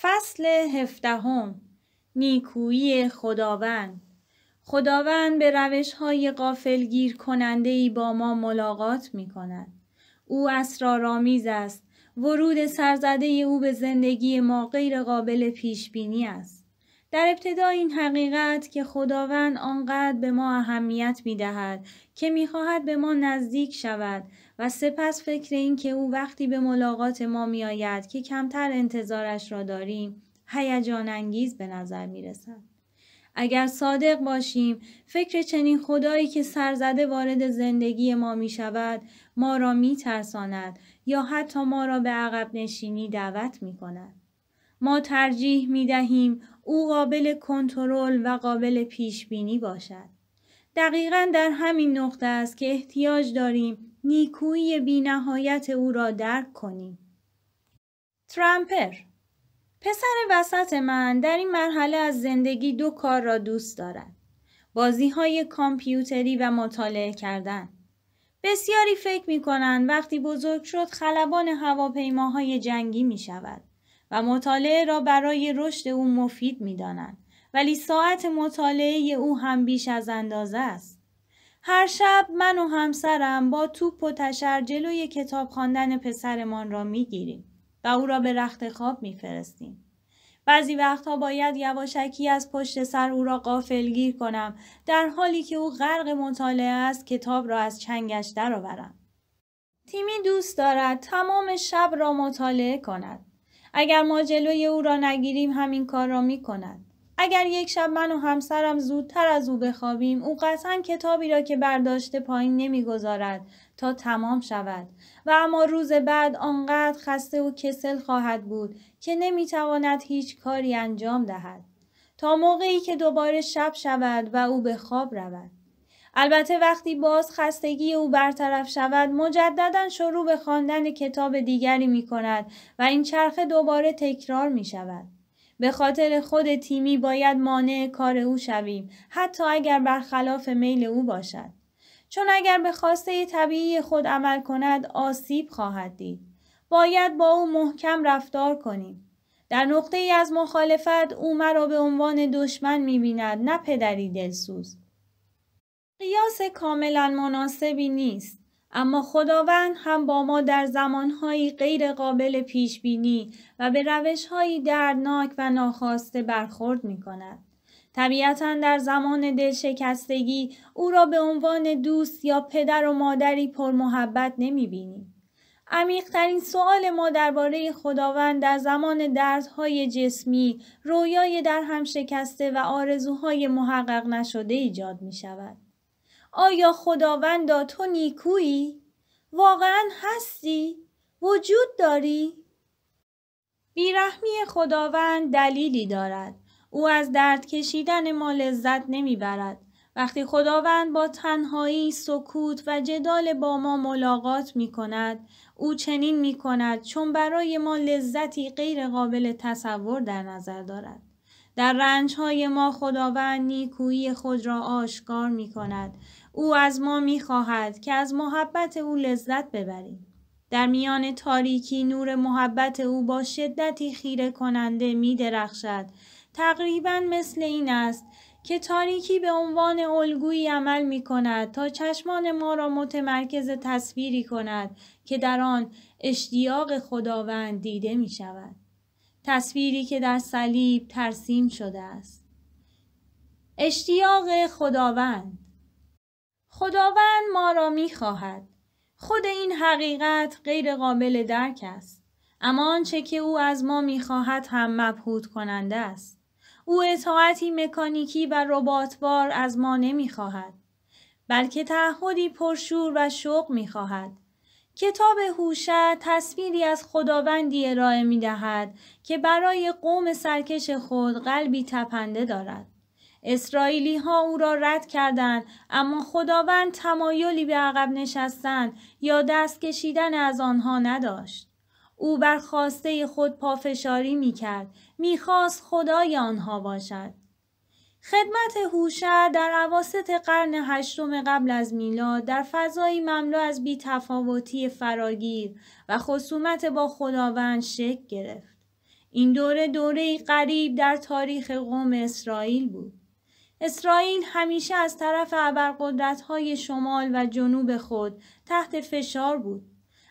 فصل هفدهم نیکویی خداوند خداوند به روش های قافل گیر کننده ای با ما ملاقات می کند. او اسرارآمیز است. ورود سرزده او به زندگی ما غیر قابل پیش بینی است. در ابتدا این حقیقت که خداوند آنقدر به ما اهمیت می دهد که می خواهد به ما نزدیک شود و سپس فکر این که او وقتی به ملاقات ما می آید که کمتر انتظارش را داریم هیجان انگیز به نظر می رسد. اگر صادق باشیم فکر چنین خدایی که سرزده وارد زندگی ما می شود ما را می ترساند یا حتی ما را به عقب نشینی دعوت می کند. ما ترجیح می دهیم او قابل کنترل و قابل پیش بینی باشد دقیقا در همین نقطه است که احتیاج داریم نیکویی بینهایت او را درک کنیم ترامپر پسر وسط من در این مرحله از زندگی دو کار را دوست دارد بازی های کامپیوتری و مطالعه کردن بسیاری فکر می کنند وقتی بزرگ شد خلبان هواپیماهای جنگی می شود. و مطالعه را برای رشد او مفید می دانند. ولی ساعت مطالعه او هم بیش از اندازه است. هر شب من و همسرم با توپ و تشر جلوی کتاب خواندن پسرمان را می گیریم و او را به رخت خواب می فرستیم. بعضی وقتها باید یواشکی از پشت سر او را گیر کنم در حالی که او غرق مطالعه است کتاب را از چنگش درآورم. تیمی دوست دارد تمام شب را مطالعه کند. اگر ما جلوی او را نگیریم همین کار را می کند. اگر یک شب من و همسرم زودتر از او بخوابیم او قطعا کتابی را که برداشته پایین نمیگذارد تا تمام شود و اما روز بعد آنقدر خسته و کسل خواهد بود که نمیتواند هیچ کاری انجام دهد تا موقعی که دوباره شب شود و او به خواب رود البته وقتی باز خستگی او برطرف شود مجددا شروع به خواندن کتاب دیگری می کند و این چرخه دوباره تکرار می شود. به خاطر خود تیمی باید مانع کار او شویم حتی اگر برخلاف میل او باشد. چون اگر به خواسته طبیعی خود عمل کند آسیب خواهد دید. باید با او محکم رفتار کنیم. در نقطه ای از مخالفت او مرا به عنوان دشمن می بیند نه پدری دلسوز. قیاس کاملا مناسبی نیست اما خداوند هم با ما در زمانهایی غیر قابل پیش بینی و به روشهایی دردناک و ناخواسته برخورد می کند. طبیعتا در زمان دلشکستگی او را به عنوان دوست یا پدر و مادری پرمحبت نمی بینیم. عمیقترین سوال ما درباره خداوند در زمان دردهای جسمی، رویای در هم شکسته و آرزوهای محقق نشده ایجاد می شود. آیا خداوندا تو نیکویی؟ واقعا هستی؟ وجود داری؟ بیرحمی خداوند دلیلی دارد. او از درد کشیدن ما لذت نمیبرد. وقتی خداوند با تنهایی، سکوت و جدال با ما ملاقات می کند، او چنین می کند چون برای ما لذتی غیر قابل تصور در نظر دارد. در رنج ما خداوند نیکویی خود را آشکار می کند او از ما میخواهد که از محبت او لذت ببریم. در میان تاریکی نور محبت او با شدتی خیره کننده می درخشد. تقریبا مثل این است که تاریکی به عنوان الگویی عمل می کند تا چشمان ما را متمرکز تصویری کند که در آن اشتیاق خداوند دیده می شود. تصویری که در صلیب ترسیم شده است. اشتیاق خداوند خداوند ما را می خواهد. خود این حقیقت غیر قابل درک است. اما آنچه که او از ما خواهد هم مبهود کننده است. او اطاعتی مکانیکی و رباتبار از ما خواهد. بلکه تعهدی پرشور و شوق خواهد. کتاب هوشه تصویری از خداوندی ارائه دهد که برای قوم سرکش خود قلبی تپنده دارد. اسرائیلی ها او را رد کردند اما خداوند تمایلی به عقب نشستن یا دست کشیدن از آنها نداشت. او بر خواسته خود پافشاری می کرد. می خواست خدای آنها باشد. خدمت هوشع در عواست قرن هشتم قبل از میلاد در فضایی مملو از تفاوتی فراگیر و خصومت با خداوند شکل گرفت. این دوره دوره قریب در تاریخ قوم اسرائیل بود. اسرائیل همیشه از طرف های شمال و جنوب خود تحت فشار بود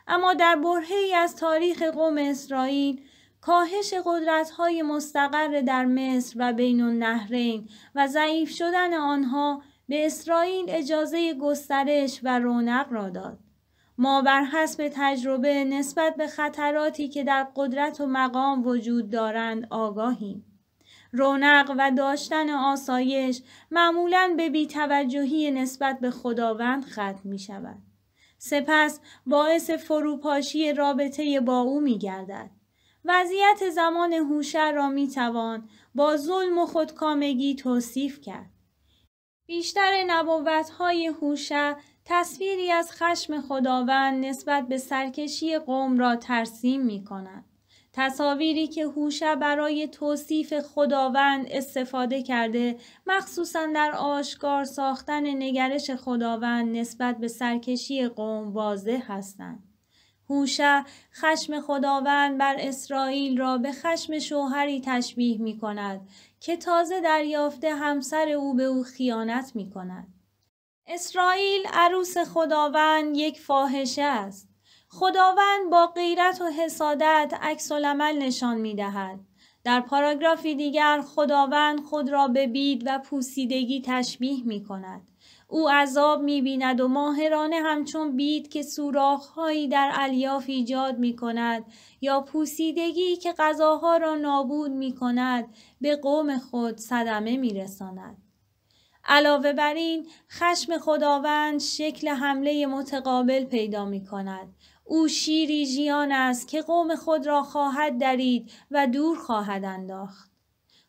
اما در برهی از تاریخ قوم اسرائیل کاهش های مستقر در مصر و بین النهرین و ضعیف شدن آنها به اسرائیل اجازه گسترش و رونق را داد ما بر حسب تجربه نسبت به خطراتی که در قدرت و مقام وجود دارند آگاهیم رونق و داشتن آسایش معمولا به بیتوجهی نسبت به خداوند ختم می شود. سپس باعث فروپاشی رابطه با او می گردد. وضعیت زمان هوشر را می توان با ظلم و خودکامگی توصیف کرد. بیشتر نبوت های هوشع تصویری از خشم خداوند نسبت به سرکشی قوم را ترسیم می کند. تصاویری که هوشه برای توصیف خداوند استفاده کرده مخصوصا در آشکار ساختن نگرش خداوند نسبت به سرکشی قوم واضح هستند. هوشه خشم خداوند بر اسرائیل را به خشم شوهری تشبیه می کند که تازه دریافته همسر او به او خیانت می کند. اسرائیل عروس خداوند یک فاحشه است. خداوند با غیرت و حسادت عکس العمل نشان می دهد. در پاراگرافی دیگر خداوند خود را به بید و پوسیدگی تشبیه می کند. او عذاب می بیند و ماهرانه همچون بید که سوراخهایی در الیاف ایجاد می کند یا پوسیدگی که غذاها را نابود می کند به قوم خود صدمه می رساند. علاوه بر این خشم خداوند شکل حمله متقابل پیدا می کند او شیری جیان است که قوم خود را خواهد درید و دور خواهد انداخت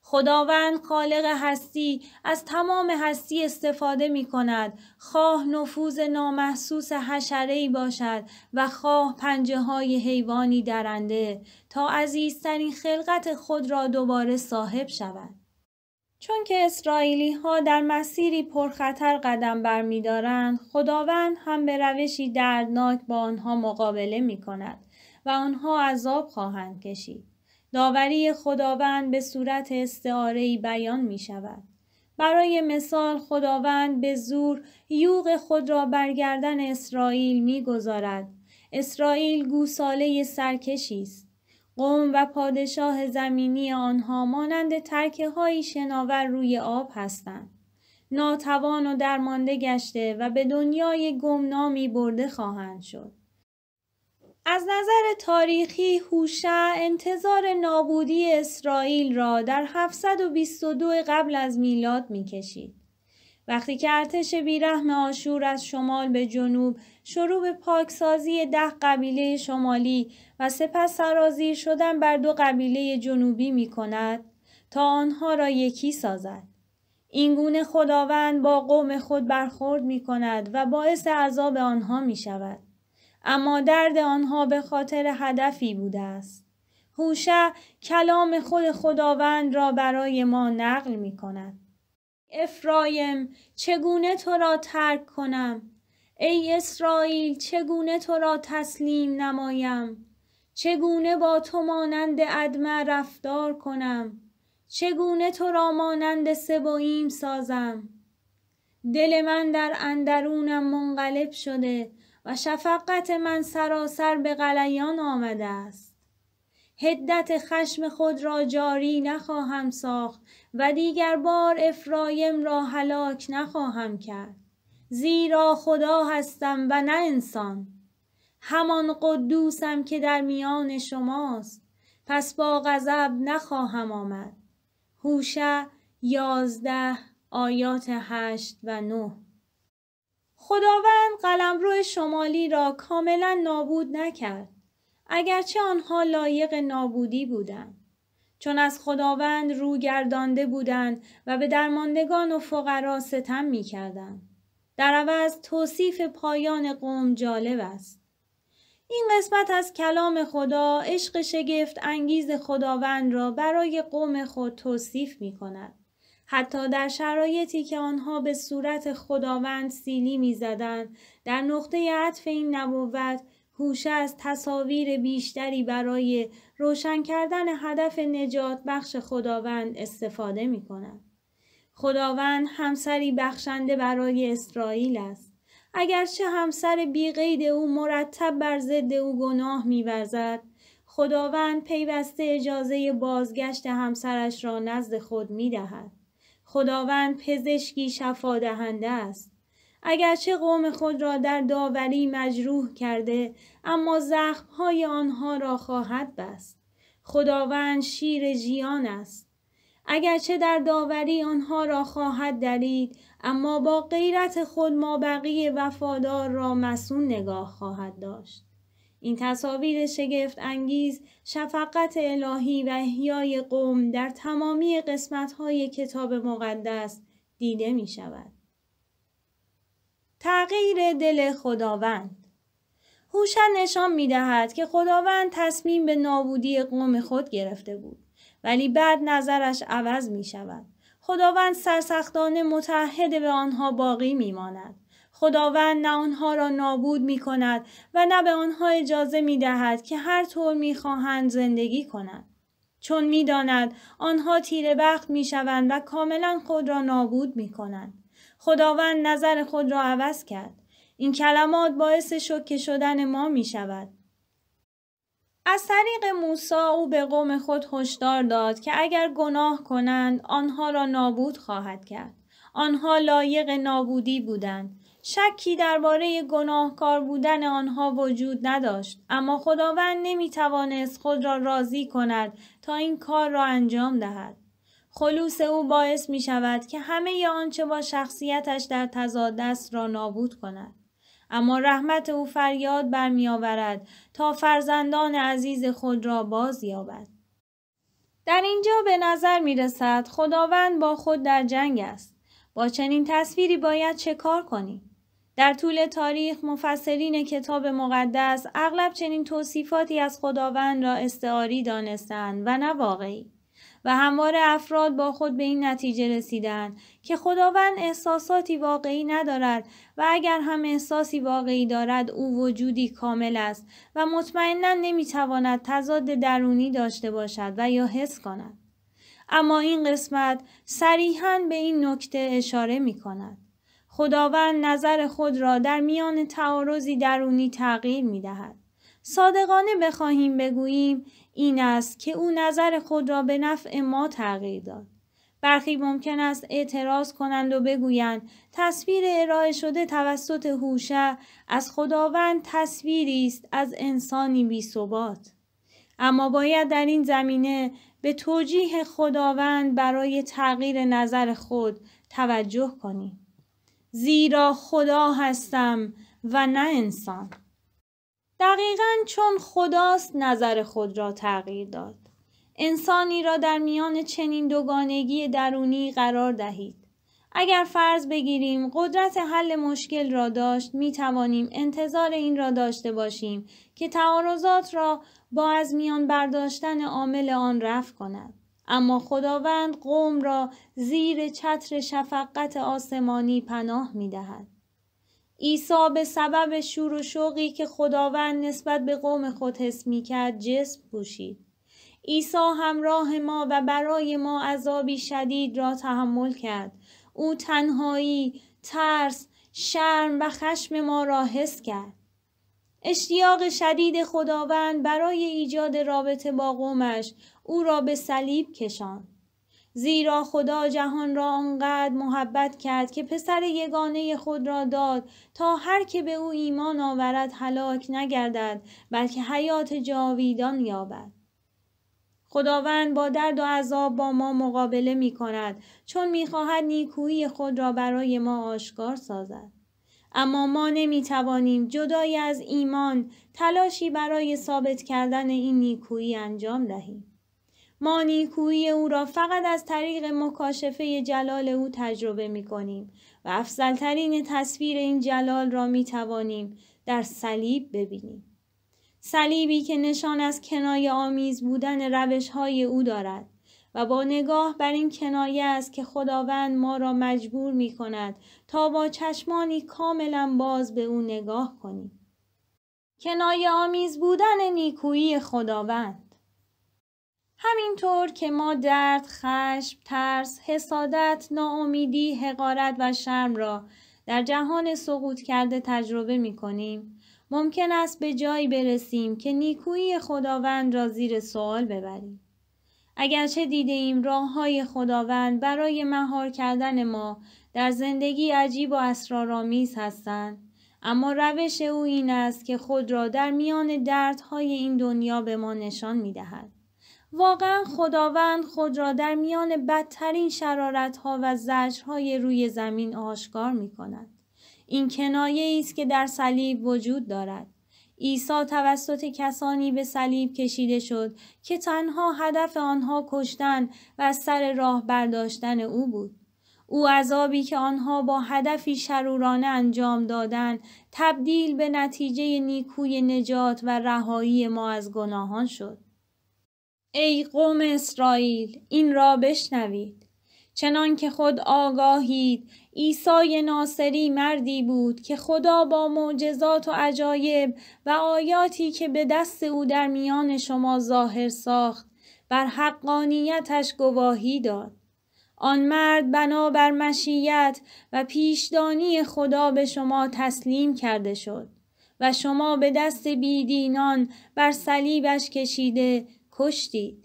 خداوند خالق هستی از تمام هستی استفاده می کند خواه نفوذ نامحسوس حشره باشد و خواه پنجه های حیوانی درنده تا عزیزترین خلقت خود را دوباره صاحب شود چون که اسرائیلی ها در مسیری پرخطر قدم برمیدارند خداوند هم به روشی دردناک با آنها مقابله می کند و آنها عذاب خواهند کشید. داوری خداوند به صورت استعارهی بیان می شود. برای مثال خداوند به زور یوغ خود را برگردن اسرائیل می گذارد. اسرائیل گوساله سرکشی است. قوم و پادشاه زمینی آنها مانند ترکه های شناور روی آب هستند. ناتوان و درمانده گشته و به دنیای گمنامی برده خواهند شد. از نظر تاریخی هوشع انتظار نابودی اسرائیل را در 722 قبل از میلاد میکشید. وقتی که ارتش بیرحم آشور از شمال به جنوب شروع به پاکسازی ده قبیله شمالی و سپس سرازیر شدن بر دو قبیله جنوبی می کند تا آنها را یکی سازد. گونه خداوند با قوم خود برخورد می کند و باعث عذاب آنها می شود. اما درد آنها به خاطر هدفی بوده است. هوشع کلام خود خداوند را برای ما نقل می کند. افرایم چگونه تو را ترک کنم ای اسرائیل چگونه تو را تسلیم نمایم چگونه با تو مانند ادمه رفتار کنم چگونه تو را مانند سبویم سازم دل من در اندرونم منقلب شده و شفقت من سراسر به غلیان آمده است هدت خشم خود را جاری نخواهم ساخت و دیگر بار افرایم را هلاک نخواهم کرد زیرا خدا هستم و نه انسان همان قدوسم که در میان شماست پس با غضب نخواهم آمد هوشع یازده آیات هشت و نه خداوند قلمرو شمالی را کاملا نابود نکرد اگرچه آنها لایق نابودی بودند چون از خداوند رو بودند و به درماندگان و فقرا ستم می کردن. در عوض توصیف پایان قوم جالب است. این قسمت از کلام خدا عشق شگفت انگیز خداوند را برای قوم خود توصیف می کند. حتی در شرایطی که آنها به صورت خداوند سیلی می زدن، در نقطه عطف این نبوت هوشه از تصاویر بیشتری برای روشن کردن هدف نجات بخش خداوند استفاده می کند. خداوند همسری بخشنده برای اسرائیل است. اگرچه همسر بیقید او مرتب بر ضد او گناه میورزد خداوند پیوسته اجازه بازگشت همسرش را نزد خود می دهد. خداوند پزشکی شفا دهنده است. اگرچه قوم خود را در داوری مجروح کرده اما های آنها را خواهد بست خداوند شیر جیان است اگرچه در داوری آنها را خواهد درید اما با غیرت خود ما بقیه وفادار را مسون نگاه خواهد داشت این تصاویر شگفت انگیز شفقت الهی و احیای قوم در تمامی های کتاب مقدس دیده می شود. تغییر دل خداوند هوشن نشان می دهد که خداوند تصمیم به نابودی قوم خود گرفته بود ولی بعد نظرش عوض می شود. خداوند سرسختانه متحد به آنها باقی می ماند. خداوند نه آنها را نابود می کند و نه به آنها اجازه می دهد که هر طور می خواهند زندگی کنند. چون می داند آنها تیره بخت می شوند و کاملا خود را نابود می کنند. خداوند نظر خود را عوض کرد. این کلمات باعث شکه شدن ما می شود. از طریق موسا او به قوم خود هشدار داد که اگر گناه کنند آنها را نابود خواهد کرد. آنها لایق نابودی بودند. شکی درباره گناهکار بودن آنها وجود نداشت اما خداوند نمی خود را راضی کند تا این کار را انجام دهد. خلوص او باعث می شود که همه آنچه با شخصیتش در تضاد است را نابود کند. اما رحمت او فریاد آورد تا فرزندان عزیز خود را باز یابد. در اینجا به نظر می رسد خداوند با خود در جنگ است. با چنین تصویری باید چه کار کنیم؟ در طول تاریخ مفسرین کتاب مقدس اغلب چنین توصیفاتی از خداوند را استعاری دانستند و نه واقعی. و هموار افراد با خود به این نتیجه رسیدند که خداوند احساساتی واقعی ندارد و اگر هم احساسی واقعی دارد او وجودی کامل است و مطمئنا نمیتواند تضاد درونی داشته باشد و یا حس کند. اما این قسمت صریحا به این نکته اشاره می کند. خداوند نظر خود را در میان تعارضی درونی تغییر می دهد. صادقانه بخواهیم بگوییم این است که او نظر خود را به نفع ما تغییر داد. برخی ممکن است اعتراض کنند و بگویند تصویر ارائه شده توسط هوشه از خداوند تصویری است از انسانی بی ثبات. اما باید در این زمینه به توجیه خداوند برای تغییر نظر خود توجه کنیم. زیرا خدا هستم و نه انسان. دقیقا چون خداست نظر خود را تغییر داد. انسانی را در میان چنین دوگانگی درونی قرار دهید. اگر فرض بگیریم قدرت حل مشکل را داشت می توانیم انتظار این را داشته باشیم که تعارضات را با از میان برداشتن عامل آن رفع کند. اما خداوند قوم را زیر چتر شفقت آسمانی پناه می عیسی به سبب شور و شوقی که خداوند نسبت به قوم خود حس می کرد جسم پوشید. عیسی همراه ما و برای ما عذابی شدید را تحمل کرد. او تنهایی، ترس، شرم و خشم ما را حس کرد. اشتیاق شدید خداوند برای ایجاد رابطه با قومش او را به صلیب کشاند. زیرا خدا جهان را آنقدر محبت کرد که پسر یگانه خود را داد تا هر که به او ایمان آورد هلاک نگردد بلکه حیات جاویدان یابد خداوند با درد و عذاب با ما مقابله می کند چون می خواهد نیکویی خود را برای ما آشکار سازد. اما ما نمی توانیم جدای از ایمان تلاشی برای ثابت کردن این نیکویی انجام دهیم. ما نیکویی او را فقط از طریق مکاشفه جلال او تجربه می کنیم و افضلترین تصویر این جلال را می توانیم در صلیب ببینیم. صلیبی که نشان از کنایه آمیز بودن روش های او دارد و با نگاه بر این کنایه است که خداوند ما را مجبور می کند تا با چشمانی کاملا باز به او نگاه کنیم. کنایه آمیز بودن نیکویی خداوند همینطور که ما درد، خشم، ترس، حسادت، ناامیدی، حقارت و شرم را در جهان سقوط کرده تجربه می کنیم، ممکن است به جایی برسیم که نیکویی خداوند را زیر سوال ببریم. اگرچه دیده ایم راه های خداوند برای مهار کردن ما در زندگی عجیب و اسرارآمیز هستند اما روش او این است که خود را در میان دردهای این دنیا به ما نشان می دهد. واقعا خداوند خود را در میان بدترین شرارت ها و زجرهای روی زمین آشکار می کند. این کنایه است که در صلیب وجود دارد. عیسی توسط کسانی به صلیب کشیده شد که تنها هدف آنها کشتن و سر راه برداشتن او بود. او عذابی که آنها با هدفی شرورانه انجام دادند تبدیل به نتیجه نیکوی نجات و رهایی ما از گناهان شد. ای قوم اسرائیل این را بشنوید چنان که خود آگاهید عیسی ناصری مردی بود که خدا با معجزات و عجایب و آیاتی که به دست او در میان شما ظاهر ساخت بر حقانیتش گواهی داد آن مرد بنابر مشیت و پیشدانی خدا به شما تسلیم کرده شد و شما به دست بیدینان بر صلیبش کشیده کشتید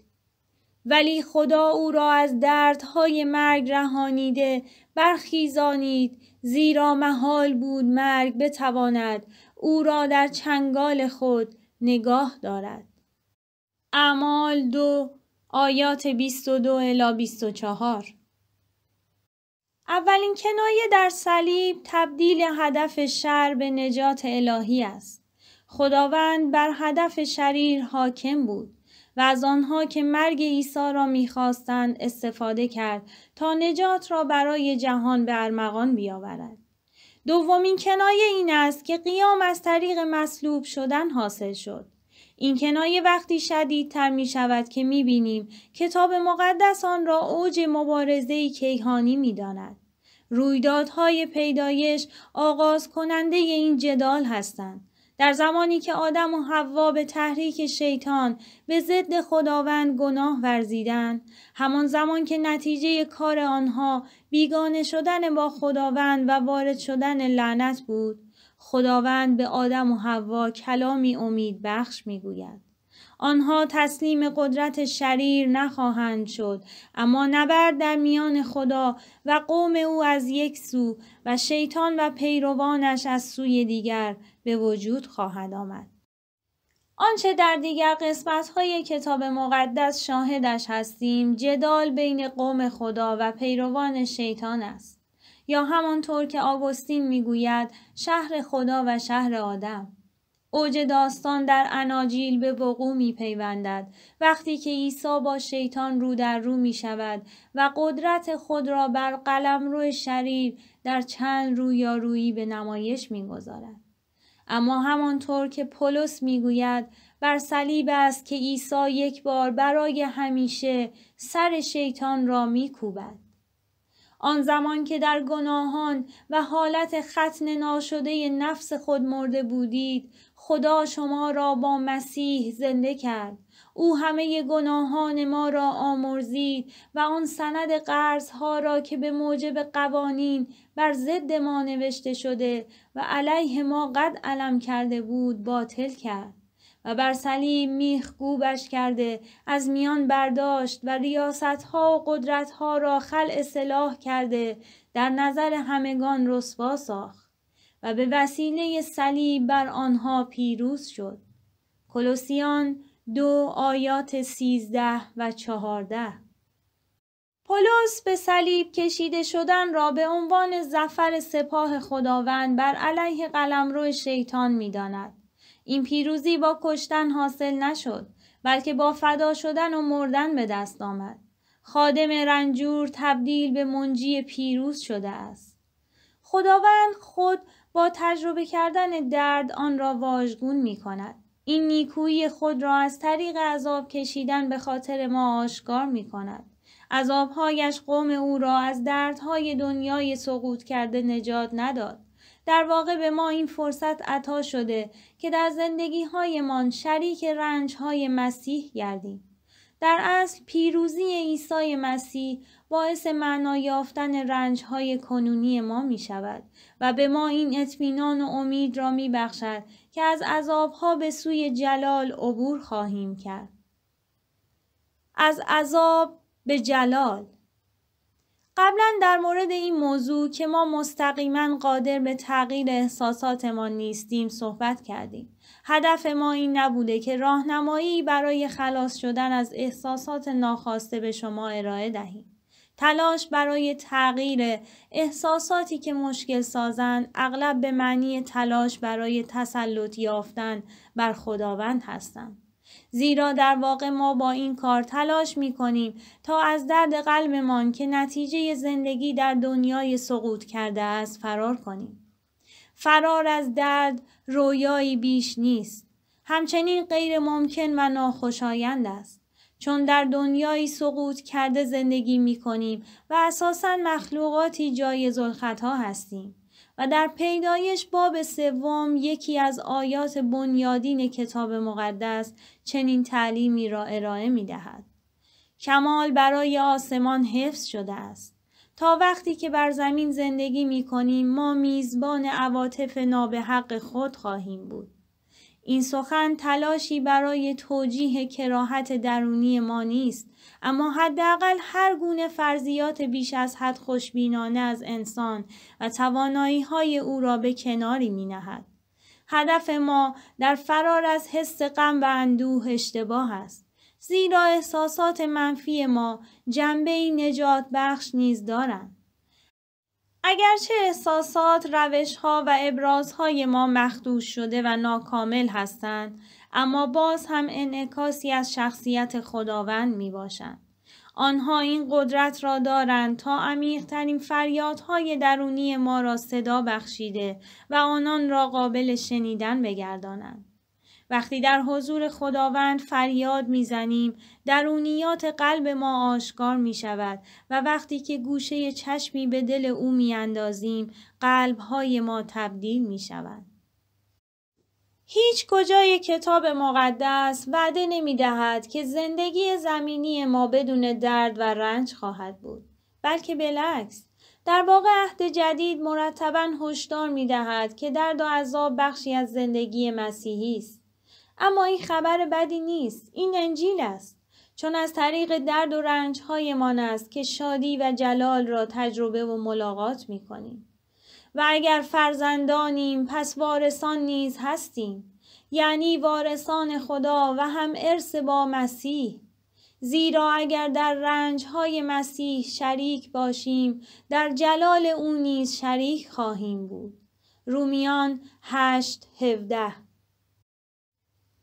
ولی خدا او را از دردهای مرگ رهانیده برخیزانید زیرا محال بود مرگ بتواند او را در چنگال خود نگاه دارد اعمال دو آیات 22 الی 24 اولین کنایه در صلیب تبدیل هدف شر به نجات الهی است خداوند بر هدف شریر حاکم بود و از آنها که مرگ عیسی را میخواستند استفاده کرد تا نجات را برای جهان به ارمغان بیاورد. دومین کنایه این است که قیام از طریق مصلوب شدن حاصل شد. این کنایه وقتی شدیدتر می شود که می بینیم کتاب مقدس آن را اوج مبارزه کیهانی می داند. رویدادهای پیدایش آغاز کننده این جدال هستند. در زمانی که آدم و حوا به تحریک شیطان به ضد خداوند گناه ورزیدند همان زمان که نتیجه کار آنها بیگانه شدن با خداوند و وارد شدن لعنت بود خداوند به آدم و حوا کلامی امید بخش میگوید آنها تسلیم قدرت شریر نخواهند شد اما نبرد در میان خدا و قوم او از یک سو و شیطان و پیروانش از سوی دیگر به وجود خواهد آمد آنچه در دیگر قسمت های کتاب مقدس شاهدش هستیم جدال بین قوم خدا و پیروان شیطان است یا همانطور که آگوستین میگوید شهر خدا و شهر آدم اوج داستان در اناجیل به وقوع می پیوندد وقتی که عیسی با شیطان رو در رو می شود و قدرت خود را بر قلم روی شریر در چند رویارویی به نمایش می گذارد. اما همانطور که پولس گوید بر صلیب است که عیسی یک بار برای همیشه سر شیطان را کوبد. آن زمان که در گناهان و حالت ختن ناشده نفس خود مرده بودید خدا شما را با مسیح زنده کرد او همه گناهان ما را آمرزید و آن سند قرض ها را که به موجب قوانین بر ضد ما نوشته شده و علیه ما قد علم کرده بود باطل کرد و بر صلیب میخ گوبش کرده از میان برداشت و ریاست ها و قدرت ها را خلع سلاح کرده در نظر همگان رسوا ساخت و به وسیله صلیب بر آنها پیروز شد کلوسیان دو آیات سیزده و چهارده پولس به صلیب کشیده شدن را به عنوان زفر سپاه خداوند بر علیه قلمرو شیطان میداند این پیروزی با کشتن حاصل نشد بلکه با فدا شدن و مردن به دست آمد خادم رنجور تبدیل به منجی پیروز شده است خداوند خود با تجربه کردن درد آن را واژگون می کند. این نیکویی خود را از طریق عذاب کشیدن به خاطر ما آشکار می کند. عذابهایش قوم او را از دردهای دنیای سقوط کرده نجات نداد. در واقع به ما این فرصت عطا شده که در زندگی هایمان شریک رنج های مسیح گردیم. در اصل پیروزی عیسی مسیح باعث معنا یافتن رنجهای کنونی ما می شود و به ما این اطمینان و امید را می بخشد که از عذابها به سوی جلال عبور خواهیم کرد. از عذاب به جلال قبلا در مورد این موضوع که ما مستقیما قادر به تغییر احساساتمان نیستیم صحبت کردیم هدف ما این نبوده که راهنمایی برای خلاص شدن از احساسات ناخواسته به شما ارائه دهیم. تلاش برای تغییر احساساتی که مشکل سازند اغلب به معنی تلاش برای تسلط یافتن بر خداوند هستند. زیرا در واقع ما با این کار تلاش می کنیم تا از درد قلبمان که نتیجه زندگی در دنیای سقوط کرده است فرار کنیم. فرار از درد رویایی بیش نیست. همچنین غیر ممکن و ناخوشایند است. چون در دنیایی سقوط کرده زندگی می کنیم و اساسا مخلوقاتی جای ها هستیم. و در پیدایش باب سوم یکی از آیات بنیادین کتاب مقدس چنین تعلیمی را ارائه می دهد. کمال برای آسمان حفظ شده است. تا وقتی که بر زمین زندگی می کنیم ما میزبان عواطف نابحق خود خواهیم بود. این سخن تلاشی برای توجیه کراهت درونی ما نیست اما حداقل هر گونه فرضیات بیش از حد خوشبینانه از انسان و توانایی های او را به کناری می نهد. هدف ما در فرار از حس غم و اندوه اشتباه است. زیرا احساسات منفی ما جنبه نجات بخش نیز دارند. اگرچه احساسات، روشها و ابرازهای ما مخدوش شده و ناکامل هستند، اما باز هم انعکاسی از شخصیت خداوند می آنها این قدرت را دارند تا عمیقترین فریادهای درونی ما را صدا بخشیده و آنان را قابل شنیدن بگردانند. وقتی در حضور خداوند فریاد میزنیم درونیات قلب ما آشکار می شود و وقتی که گوشه چشمی به دل او اندازیم قلب های ما تبدیل می شود. هیچ کجای کتاب مقدس وعده نمی دهد که زندگی زمینی ما بدون درد و رنج خواهد بود بلکه بالعکس در واقع عهد جدید مرتبا هشدار می دهد که درد و عذاب بخشی از زندگی مسیحی است اما این خبر بدی نیست این انجیل است چون از طریق درد و رنج هایمان است که شادی و جلال را تجربه و ملاقات می کنیم. و اگر فرزندانیم پس وارثان نیز هستیم یعنی وارثان خدا و هم ارث با مسیح زیرا اگر در رنج های مسیح شریک باشیم در جلال او نیز شریک خواهیم بود رومیان 8 17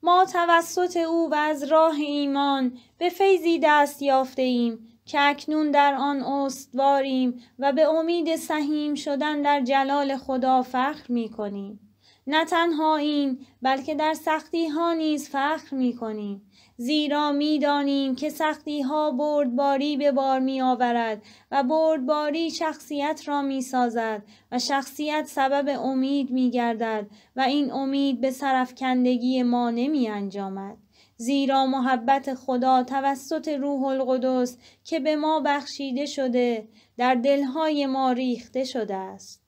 ما توسط او و از راه ایمان به فیضی دست یافته ایم که اکنون در آن استواریم و به امید سهیم شدن در جلال خدا فخر می کنیم. نه تنها این بلکه در سختی ها نیز فخر می کنیم. زیرا میدانیم که سختی ها بردباری به بار می آورد و بردباری شخصیت را می سازد و شخصیت سبب امید می گردد و این امید به سرفکندگی ما نمی انجامد. زیرا محبت خدا توسط روح القدس که به ما بخشیده شده در دلهای ما ریخته شده است.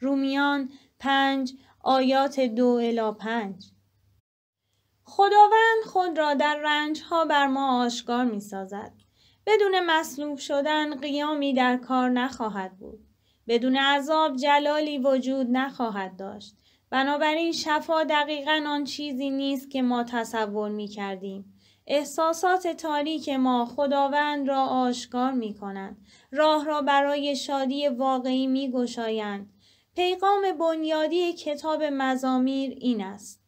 رومیان پنج آیات دو الا پنج خداوند خود را در رنج ها بر ما آشکار می سازد. بدون مصلوب شدن قیامی در کار نخواهد بود. بدون عذاب جلالی وجود نخواهد داشت. بنابراین شفا دقیقا آن چیزی نیست که ما تصور می کردیم. احساسات تاریک ما خداوند را آشکار می کنند. راه را برای شادی واقعی می گشایند. پیغام بنیادی کتاب مزامیر این است.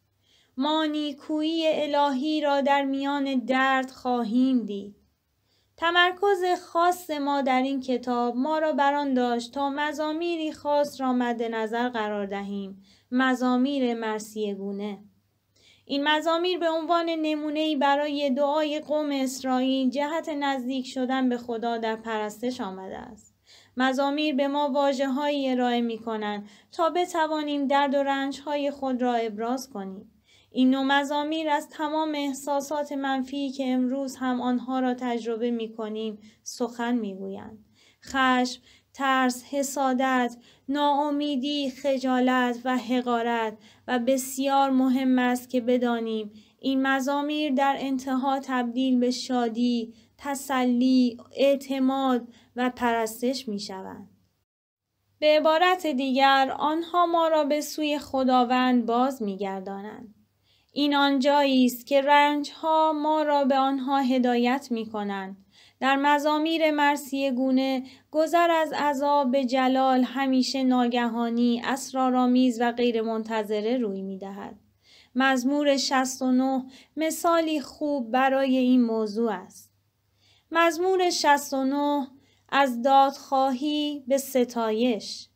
ما نیکویی الهی را در میان درد خواهیم دید. تمرکز خاص ما در این کتاب ما را بران داشت تا مزامیری خاص را مد نظر قرار دهیم مزامیر مرسیه گونه این مزامیر به عنوان نمونهای برای دعای قوم اسرائیل جهت نزدیک شدن به خدا در پرستش آمده است مزامیر به ما واجه هایی ارائه می کنند تا بتوانیم درد و رنج های خود را ابراز کنیم این نوع مزامیر از تمام احساسات منفی که امروز هم آنها را تجربه می کنیم سخن می گویند. خشم، ترس، حسادت، ناامیدی، خجالت و حقارت و بسیار مهم است که بدانیم این مزامیر در انتها تبدیل به شادی، تسلی، اعتماد و پرستش می شوند. به عبارت دیگر آنها ما را به سوی خداوند باز می گردانند. این آنجایی است که ها ما را به آنها هدایت می کنند. در مزامیر مرسی گونه گذر از عذاب به جلال همیشه ناگهانی اسرارآمیز و غیرمنتظره روی می دهد. مزمور 69 مثالی خوب برای این موضوع است. مزمور 69 از دادخواهی به ستایش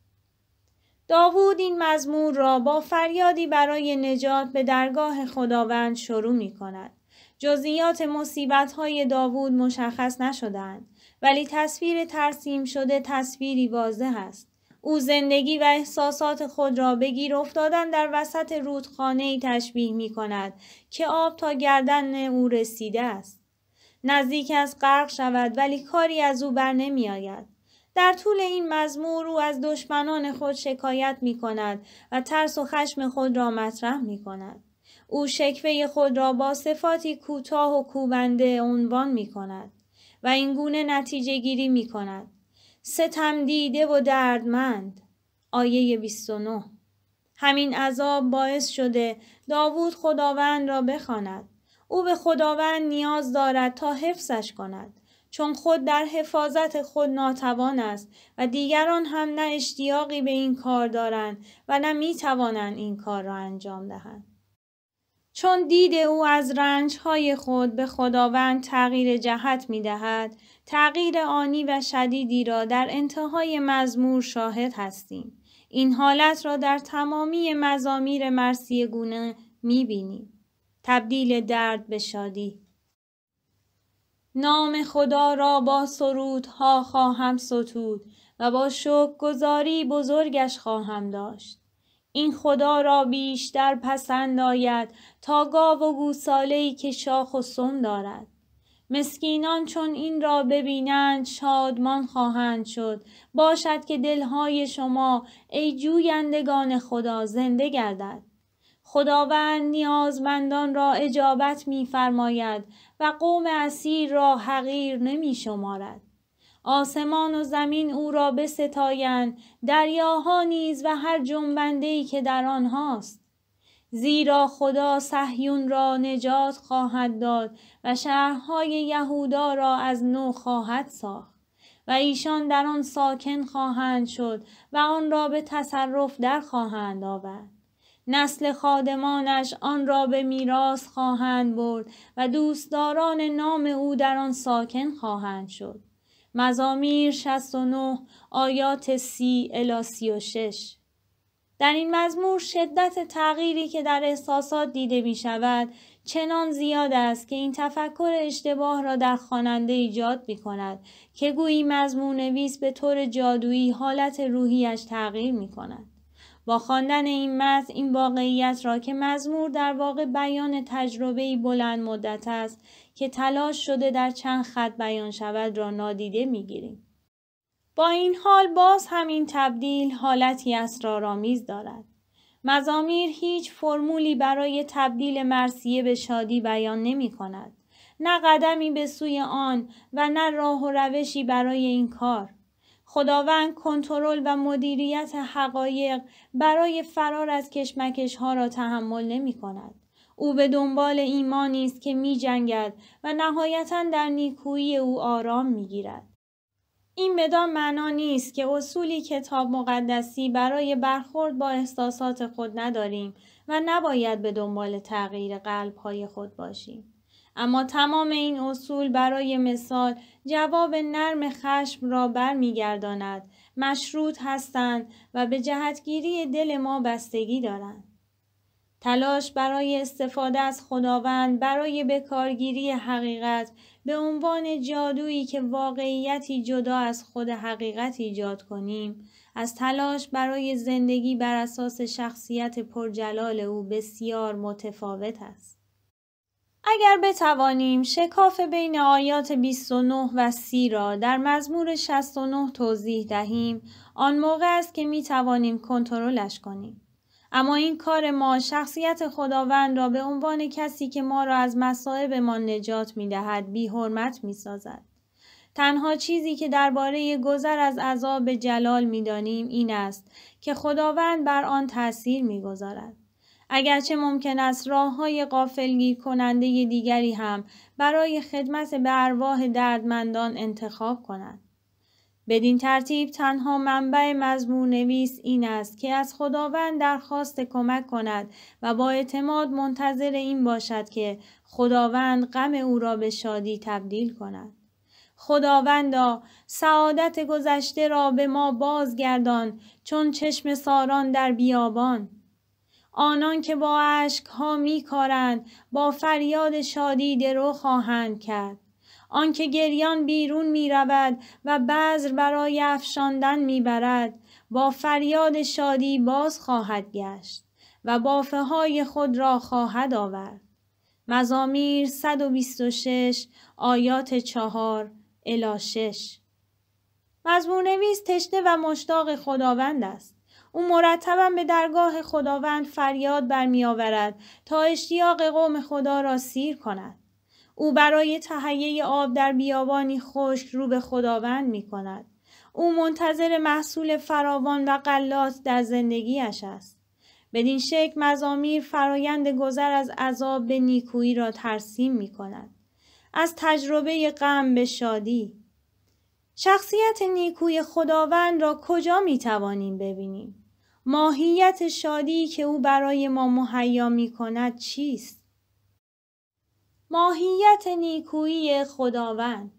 داوود این مزمور را با فریادی برای نجات به درگاه خداوند شروع می کند. جزئیات مصیبت های داوود مشخص نشدند ولی تصویر ترسیم شده تصویری واضح است. او زندگی و احساسات خود را به گیر افتادن در وسط رودخانه ای تشبیه می کند که آب تا گردن او رسیده است. نزدیک از غرق شود ولی کاری از او بر نمی آید. در طول این مزمور او از دشمنان خود شکایت می کند و ترس و خشم خود را مطرح می کند. او شکوه خود را با صفاتی کوتاه و کوبنده عنوان می کند و این گونه نتیجه گیری می کند. ستم دیده و دردمند آیه 29 همین عذاب باعث شده داوود خداوند را بخواند. او به خداوند نیاز دارد تا حفظش کند. چون خود در حفاظت خود ناتوان است و دیگران هم نه اشتیاقی به این کار دارند و نه می توانند این کار را انجام دهند. چون دید او از رنج های خود به خداوند تغییر جهت می دهد، تغییر آنی و شدیدی را در انتهای مزمور شاهد هستیم. این حالت را در تمامی مزامیر مرسی گونه می بینیم. تبدیل درد به شادی نام خدا را با سرودها خواهم ستود و با گذاری بزرگش خواهم داشت این خدا را بیشتر پسند آید تا گاو و گوساله‌ای که شاخ و سم دارد مسکینان چون این را ببینند شادمان خواهند شد باشد که دلهای شما ای جویندگان خدا زنده گردد خداوند نیازمندان را اجابت می‌فرماید و قوم اسیر را حقیر شمارد آسمان و زمین او را بستایند دریاها نیز و هر جنبنده‌ای که در آنهاست زیرا خدا صهیون را نجات خواهد داد و شهرهای یهودا را از نو خواهد ساخت و ایشان در آن ساکن خواهند شد و آن را به تصرف در خواهند آورد نسل خادمانش آن را به میراث خواهند برد و دوستداران نام او در آن ساکن خواهند شد مزامیر 69 آیات 30 الی 36 در این مزمور شدت تغییری که در احساسات دیده می شود چنان زیاد است که این تفکر اشتباه را در خواننده ایجاد می کند که گویی مضمون نویس به طور جادویی حالت روحیش تغییر می کند. با خواندن این متن این واقعیت را که مزمور در واقع بیان تجربه بلند مدت است که تلاش شده در چند خط بیان شود را نادیده میگیریم با این حال باز همین تبدیل حالتی اسرارآمیز دارد مزامیر هیچ فرمولی برای تبدیل مرسیه به شادی بیان نمی کند نه قدمی به سوی آن و نه راه و روشی برای این کار خداوند کنترل و مدیریت حقایق برای فرار از کشمکش ها را تحمل نمی کند. او به دنبال ایمانی است که می جنگد و نهایتا در نیکویی او آرام می گیرد. این بدان معنا نیست که اصولی کتاب مقدسی برای برخورد با احساسات خود نداریم و نباید به دنبال تغییر قلب های خود باشیم. اما تمام این اصول برای مثال جواب نرم خشم را برمیگرداند مشروط هستند و به جهتگیری دل ما بستگی دارند تلاش برای استفاده از خداوند برای بکارگیری حقیقت به عنوان جادویی که واقعیتی جدا از خود حقیقت ایجاد کنیم از تلاش برای زندگی بر اساس شخصیت پرجلال او بسیار متفاوت است اگر بتوانیم شکاف بین آیات 29 و 30 را در مزمور 69 توضیح دهیم آن موقع است که می توانیم کنترلش کنیم اما این کار ما شخصیت خداوند را به عنوان کسی که ما را از مصائبمان نجات می دهد بی حرمت می سازد. تنها چیزی که درباره گذر از عذاب جلال میدانیم این است که خداوند بر آن تأثیر میگذارد. اگرچه ممکن است راه های قافلگیر کننده دیگری هم برای خدمت به ارواح دردمندان انتخاب کنند. بدین ترتیب تنها منبع مضمون نویس این است که از خداوند درخواست کمک کند و با اعتماد منتظر این باشد که خداوند غم او را به شادی تبدیل کند. خداوندا سعادت گذشته را به ما بازگردان چون چشم ساران در بیابان آنان که با می کارند با فریاد شادی درو خواهند کرد آنکه گریان بیرون می رود و بذر برای افشاندن می برد با فریاد شادی باز خواهد گشت و بافه های خود را خواهد آورد مزامیر 126 آیات 4 الی 6 مزمونویز تشنه و مشتاق خداوند است او مرتبا به درگاه خداوند فریاد آورد تا اشتیاق قوم خدا را سیر کند او برای تهیه آب در بیابانی خشک رو به خداوند می کند. او منتظر محصول فراوان و قلات در زندگیش است. بدین شکل مزامیر فرایند گذر از عذاب به نیکویی را ترسیم می کند. از تجربه غم به شادی شخصیت نیکوی خداوند را کجا می توانیم ببینیم؟ ماهیت شادی که او برای ما مهیا می کند چیست؟ ماهیت نیکویی خداوند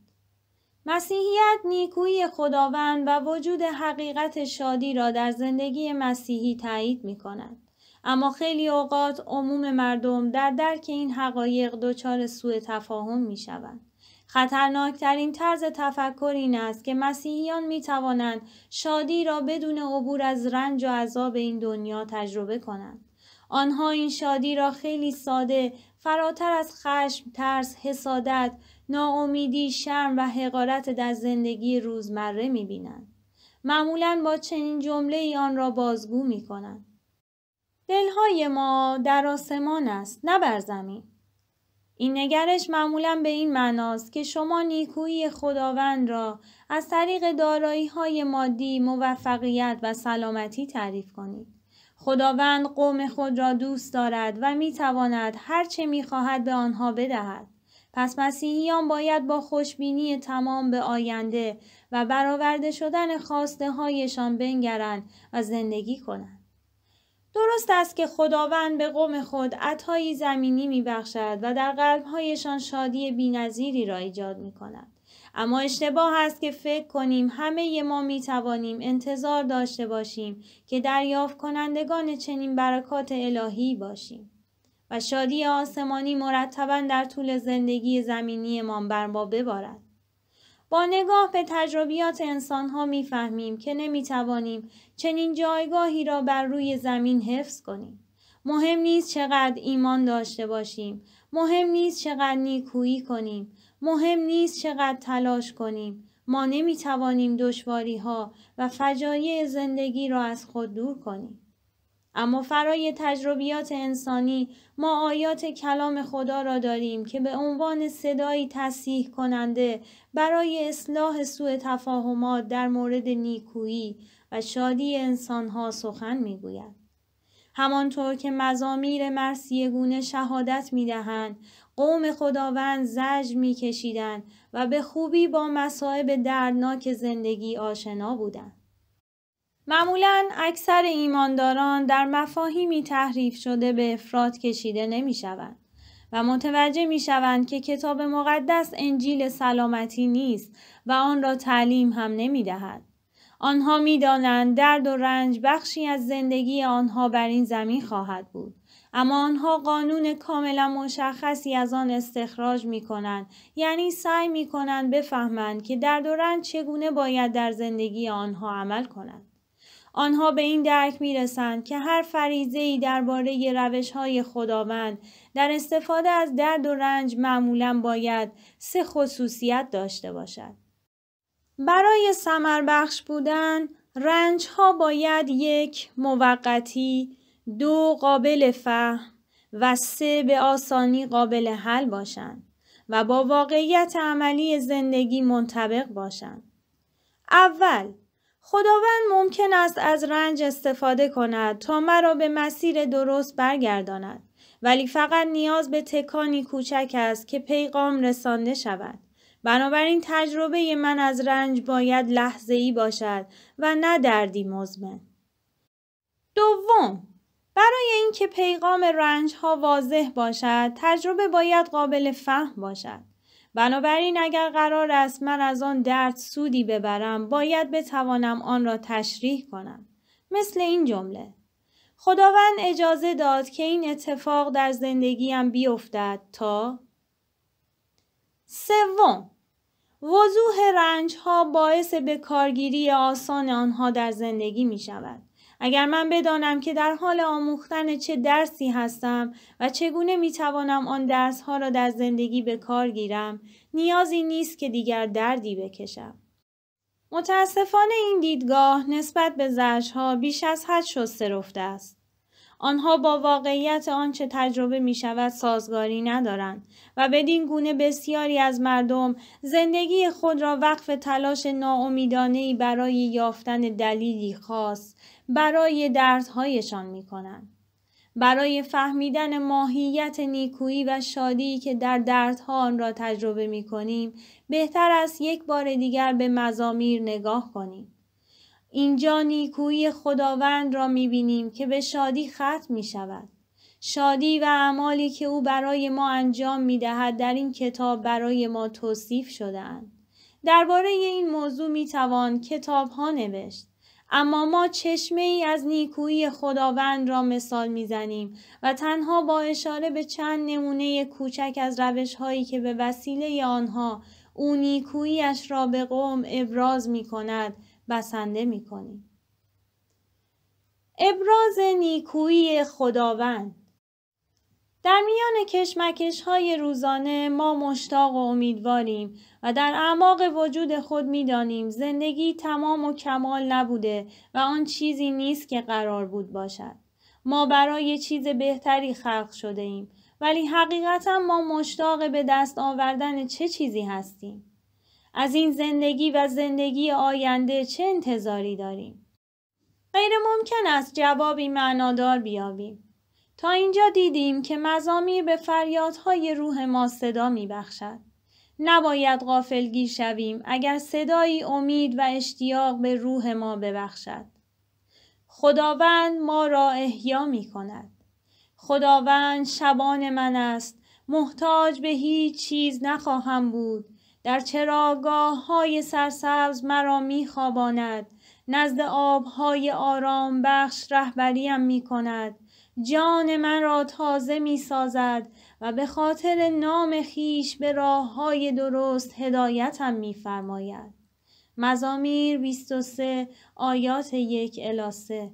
مسیحیت نیکویی خداوند و وجود حقیقت شادی را در زندگی مسیحی تایید می کند. اما خیلی اوقات عموم مردم در درک این حقایق دچار سوء تفاهم می شوند. خطرناکترین طرز تفکر این است که مسیحیان می توانند شادی را بدون عبور از رنج و عذاب این دنیا تجربه کنند. آنها این شادی را خیلی ساده فراتر از خشم، ترس، حسادت، ناامیدی، شرم و حقارت در زندگی روزمره می بینند. معمولا با چنین جمله ای آن را بازگو می کنند. دلهای ما در آسمان است نه بر زمین این نگرش معمولا به این معناست که شما نیکویی خداوند را از طریق دارایی های مادی، موفقیت و سلامتی تعریف کنید. خداوند قوم خود را دوست دارد و می تواند هر چه می خواهد به آنها بدهد. پس مسیحیان باید با خوشبینی تمام به آینده و برآورده شدن خواسته هایشان بنگرند و زندگی کنند. درست است که خداوند به قوم خود عطایی زمینی میبخشد و در قلبهایشان شادی بینظیری را ایجاد می کند. اما اشتباه است که فکر کنیم همه ما می توانیم انتظار داشته باشیم که دریافت کنندگان چنین برکات الهی باشیم. و شادی آسمانی مرتبا در طول زندگی ما بر ما ببارد. با نگاه به تجربیات انسان می فهمیم که نمی توانیم چنین جایگاهی را بر روی زمین حفظ کنیم. مهم نیست چقدر ایمان داشته باشیم. مهم نیست چقدر نیکویی کنیم. مهم نیست چقدر تلاش کنیم. ما نمی توانیم دشواری ها و فجایع زندگی را از خود دور کنیم. اما فرای تجربیات انسانی ما آیات کلام خدا را داریم که به عنوان صدایی تصیح کننده برای اصلاح سوء تفاهمات در مورد نیکویی و شادی انسانها سخن میگوید. همانطور که مزامیر گونه شهادت میدهند قوم خداوند زج میکشیدند و به خوبی با مصائب دردناک زندگی آشنا بودند معمولا اکثر ایمانداران در مفاهیمی تحریف شده به افراد کشیده نمی شوند و متوجه می شوند که کتاب مقدس انجیل سلامتی نیست و آن را تعلیم هم نمی دهد. آنها می دانند درد و رنج بخشی از زندگی آنها بر این زمین خواهد بود. اما آنها قانون کاملا مشخصی از آن استخراج می کنند یعنی سعی می کنند بفهمند که درد و رنج چگونه باید در زندگی آنها عمل کنند. آنها به این درک می رسند که هر فریزه ای درباره روش های خداوند در استفاده از درد و رنج معمولا باید سه خصوصیت داشته باشد. برای سمر بخش بودن رنج ها باید یک موقتی، دو قابل فهم و سه به آسانی قابل حل باشند و با واقعیت عملی زندگی منطبق باشند. اول خداوند ممکن است از رنج استفاده کند تا مرا به مسیر درست برگرداند ولی فقط نیاز به تکانی کوچک است که پیغام رسانده شود بنابراین تجربه من از رنج باید لحظه ای باشد و نه دردی مزمن دوم برای اینکه پیغام رنج ها واضح باشد تجربه باید قابل فهم باشد بنابراین اگر قرار است من از آن درد سودی ببرم باید بتوانم آن را تشریح کنم مثل این جمله خداوند اجازه داد که این اتفاق در زندگیم بیفتد تا سوم وضوح رنج ها باعث به کارگیری آسان آنها در زندگی می شود. اگر من بدانم که در حال آموختن چه درسی هستم و چگونه می توانم آن درس ها را در زندگی به کار گیرم نیازی نیست که دیگر دردی بکشم. متاسفانه این دیدگاه نسبت به ها بیش از حد شسته رفته است. آنها با واقعیت آنچه تجربه می شود سازگاری ندارند و بدین گونه بسیاری از مردم زندگی خود را وقف تلاش ناامیدانه برای یافتن دلیلی خاص برای دردهایشان می کنند. برای فهمیدن ماهیت نیکویی و شادی که در دردها آن را تجربه می کنیم بهتر است یک بار دیگر به مزامیر نگاه کنیم. اینجا نیکویی خداوند را می بینیم که به شادی ختم می شود. شادی و اعمالی که او برای ما انجام می دهد در این کتاب برای ما توصیف شدهاند. درباره این موضوع می توان کتاب ها نوشت. اما ما چشمه ای از نیکویی خداوند را مثال میزنیم و تنها با اشاره به چند نمونه کوچک از روش هایی که به وسیله آنها او نیکوییش را به قوم ابراز می کند بسنده می کنیم. ابراز نیکویی خداوند در میان کشمکش های روزانه ما مشتاق و امیدواریم و در اعماق وجود خود میدانیم زندگی تمام و کمال نبوده و آن چیزی نیست که قرار بود باشد. ما برای چیز بهتری خلق شده ایم ولی حقیقتا ما مشتاق به دست آوردن چه چیزی هستیم؟ از این زندگی و زندگی آینده چه انتظاری داریم؟ غیر ممکن است جوابی معنادار بیابیم. تا اینجا دیدیم که مزامیر به فریادهای روح ما صدا بخشد. نباید غافلگی شویم اگر صدایی امید و اشتیاق به روح ما ببخشد. خداوند ما را احیا می کند. خداوند شبان من است. محتاج به هیچ چیز نخواهم بود. در چراگاه های سرسبز مرا می خواباند. نزد آبهای آرام بخش رهبریم می کند. جان من را تازه می سازد و به خاطر نام خیش به راه های درست هدایتم می فرماید. مزامیر 23 آیات یک الاسه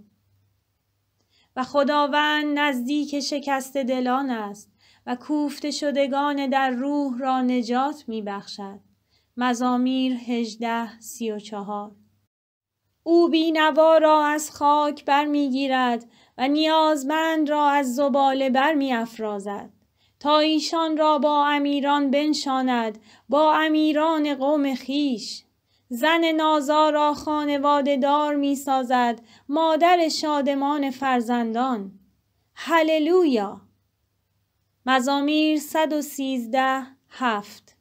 و خداوند نزدیک شکست دلان است و کوفته شدگان در روح را نجات می بخشد. مزامیر 18 34 او بینوا را از خاک برمیگیرد و نیازمند را از زباله بر می افرازد. تا ایشان را با امیران بنشاند با امیران قوم خیش زن نازا را خانواده دار می سازد مادر شادمان فرزندان هللویا مزامیر 113 هفت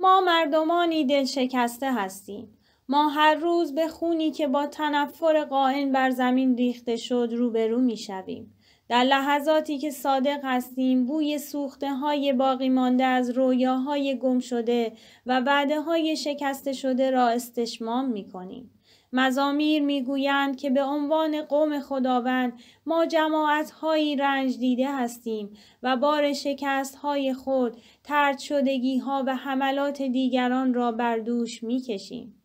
ما مردمانی دلشکسته هستیم ما هر روز به خونی که با تنفر قائن بر زمین ریخته شد روبرو می شویم. در لحظاتی که صادق هستیم بوی سوخته های باقی مانده از رویاهای گم شده و وعده های شکسته شده را استشمام می کنیم. مزامیر میگویند که به عنوان قوم خداوند ما جماعت هایی رنج دیده هستیم و بار شکست های خود ترد شدگی ها و حملات دیگران را بر دوش میکشیم.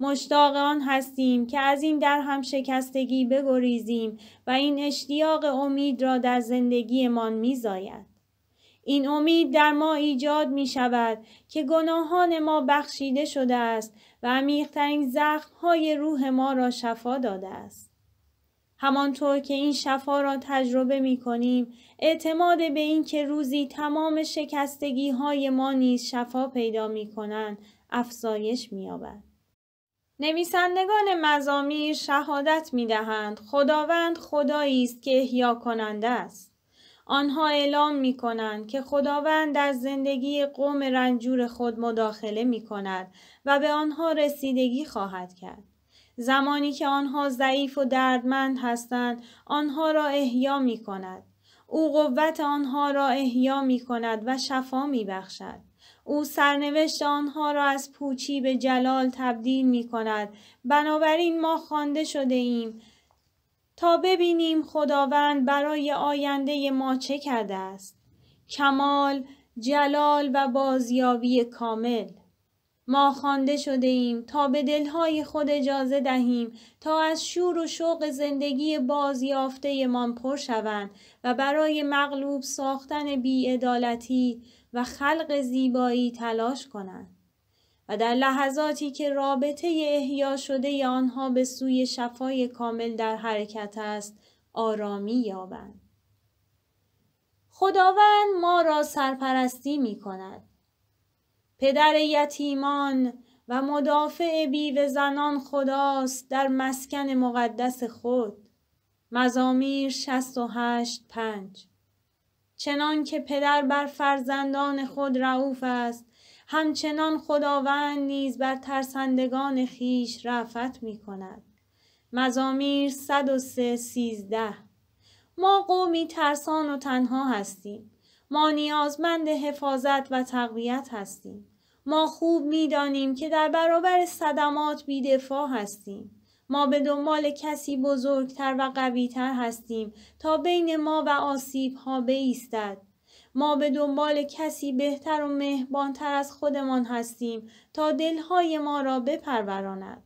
مشتاق آن هستیم که از این در هم شکستگی بگریزیم و این اشتیاق امید را در زندگیمان میزاید این امید در ما ایجاد می شود که گناهان ما بخشیده شده است و عمیقترین های روح ما را شفا داده است. همانطور که این شفا را تجربه می کنیم، اعتماد به این که روزی تمام شکستگی های ما نیز شفا پیدا می کنند، افزایش می یابد. نویسندگان مزامیر شهادت می دهند خداوند خدایی است که احیا کننده است. آنها اعلام می کنند که خداوند در زندگی قوم رنجور خود مداخله می کند و به آنها رسیدگی خواهد کرد. زمانی که آنها ضعیف و دردمند هستند آنها را احیا می کند. او قوت آنها را احیا می کند و شفا می بخشد. او سرنوشت آنها را از پوچی به جلال تبدیل می کند. بنابراین ما خوانده شده ایم تا ببینیم خداوند برای آینده ما چه کرده است. کمال، جلال و بازیابی کامل. ما خوانده شده ایم تا به دلهای خود اجازه دهیم تا از شور و شوق زندگی بازیافته ما پر شوند و برای مغلوب ساختن بیعدالتی و خلق زیبایی تلاش کنند و در لحظاتی که رابطه احیا شده آنها به سوی شفای کامل در حرکت است آرامی یابند. خداوند ما را سرپرستی می کند. پدر یتیمان و مدافع بیوه زنان خداست در مسکن مقدس خود. مزامیر 68 5 چنان که پدر بر فرزندان خود رعوف است همچنان خداوند نیز بر ترسندگان خیش رعفت می کند مزامیر 103 13 ما قومی ترسان و تنها هستیم ما نیازمند حفاظت و تقویت هستیم ما خوب میدانیم که در برابر صدمات بیدفاع هستیم ما به دنبال کسی بزرگتر و قویتر هستیم تا بین ما و آسیب ها بیستد. ما به دنبال کسی بهتر و مهربانتر از خودمان هستیم تا دلهای ما را بپروراند.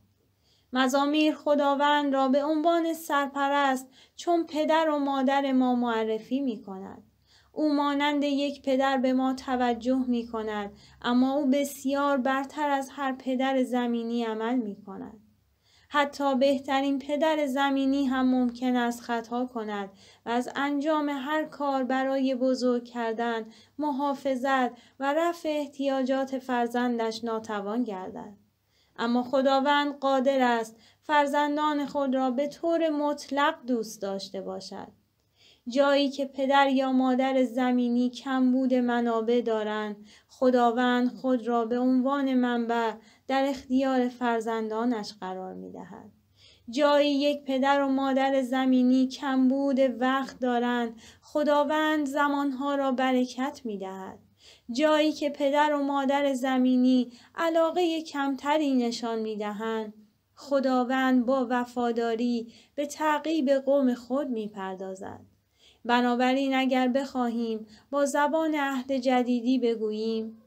مزامیر خداوند را به عنوان سرپرست چون پدر و مادر ما معرفی می کند. او مانند یک پدر به ما توجه می کند اما او بسیار برتر از هر پدر زمینی عمل می کند. حتی بهترین پدر زمینی هم ممکن است خطا کند و از انجام هر کار برای بزرگ کردن محافظت و رفع احتیاجات فرزندش ناتوان گردد اما خداوند قادر است فرزندان خود را به طور مطلق دوست داشته باشد جایی که پدر یا مادر زمینی کمبود منابع دارند خداوند خود را به عنوان منبع در اختیار فرزندانش قرار می دهد. جایی یک پدر و مادر زمینی کمبود وقت دارند خداوند زمانها را برکت می دهد. جایی که پدر و مادر زمینی علاقه کمتری نشان می دهند خداوند با وفاداری به تعقیب قوم خود می پردازد. بنابراین اگر بخواهیم با زبان عهد جدیدی بگوییم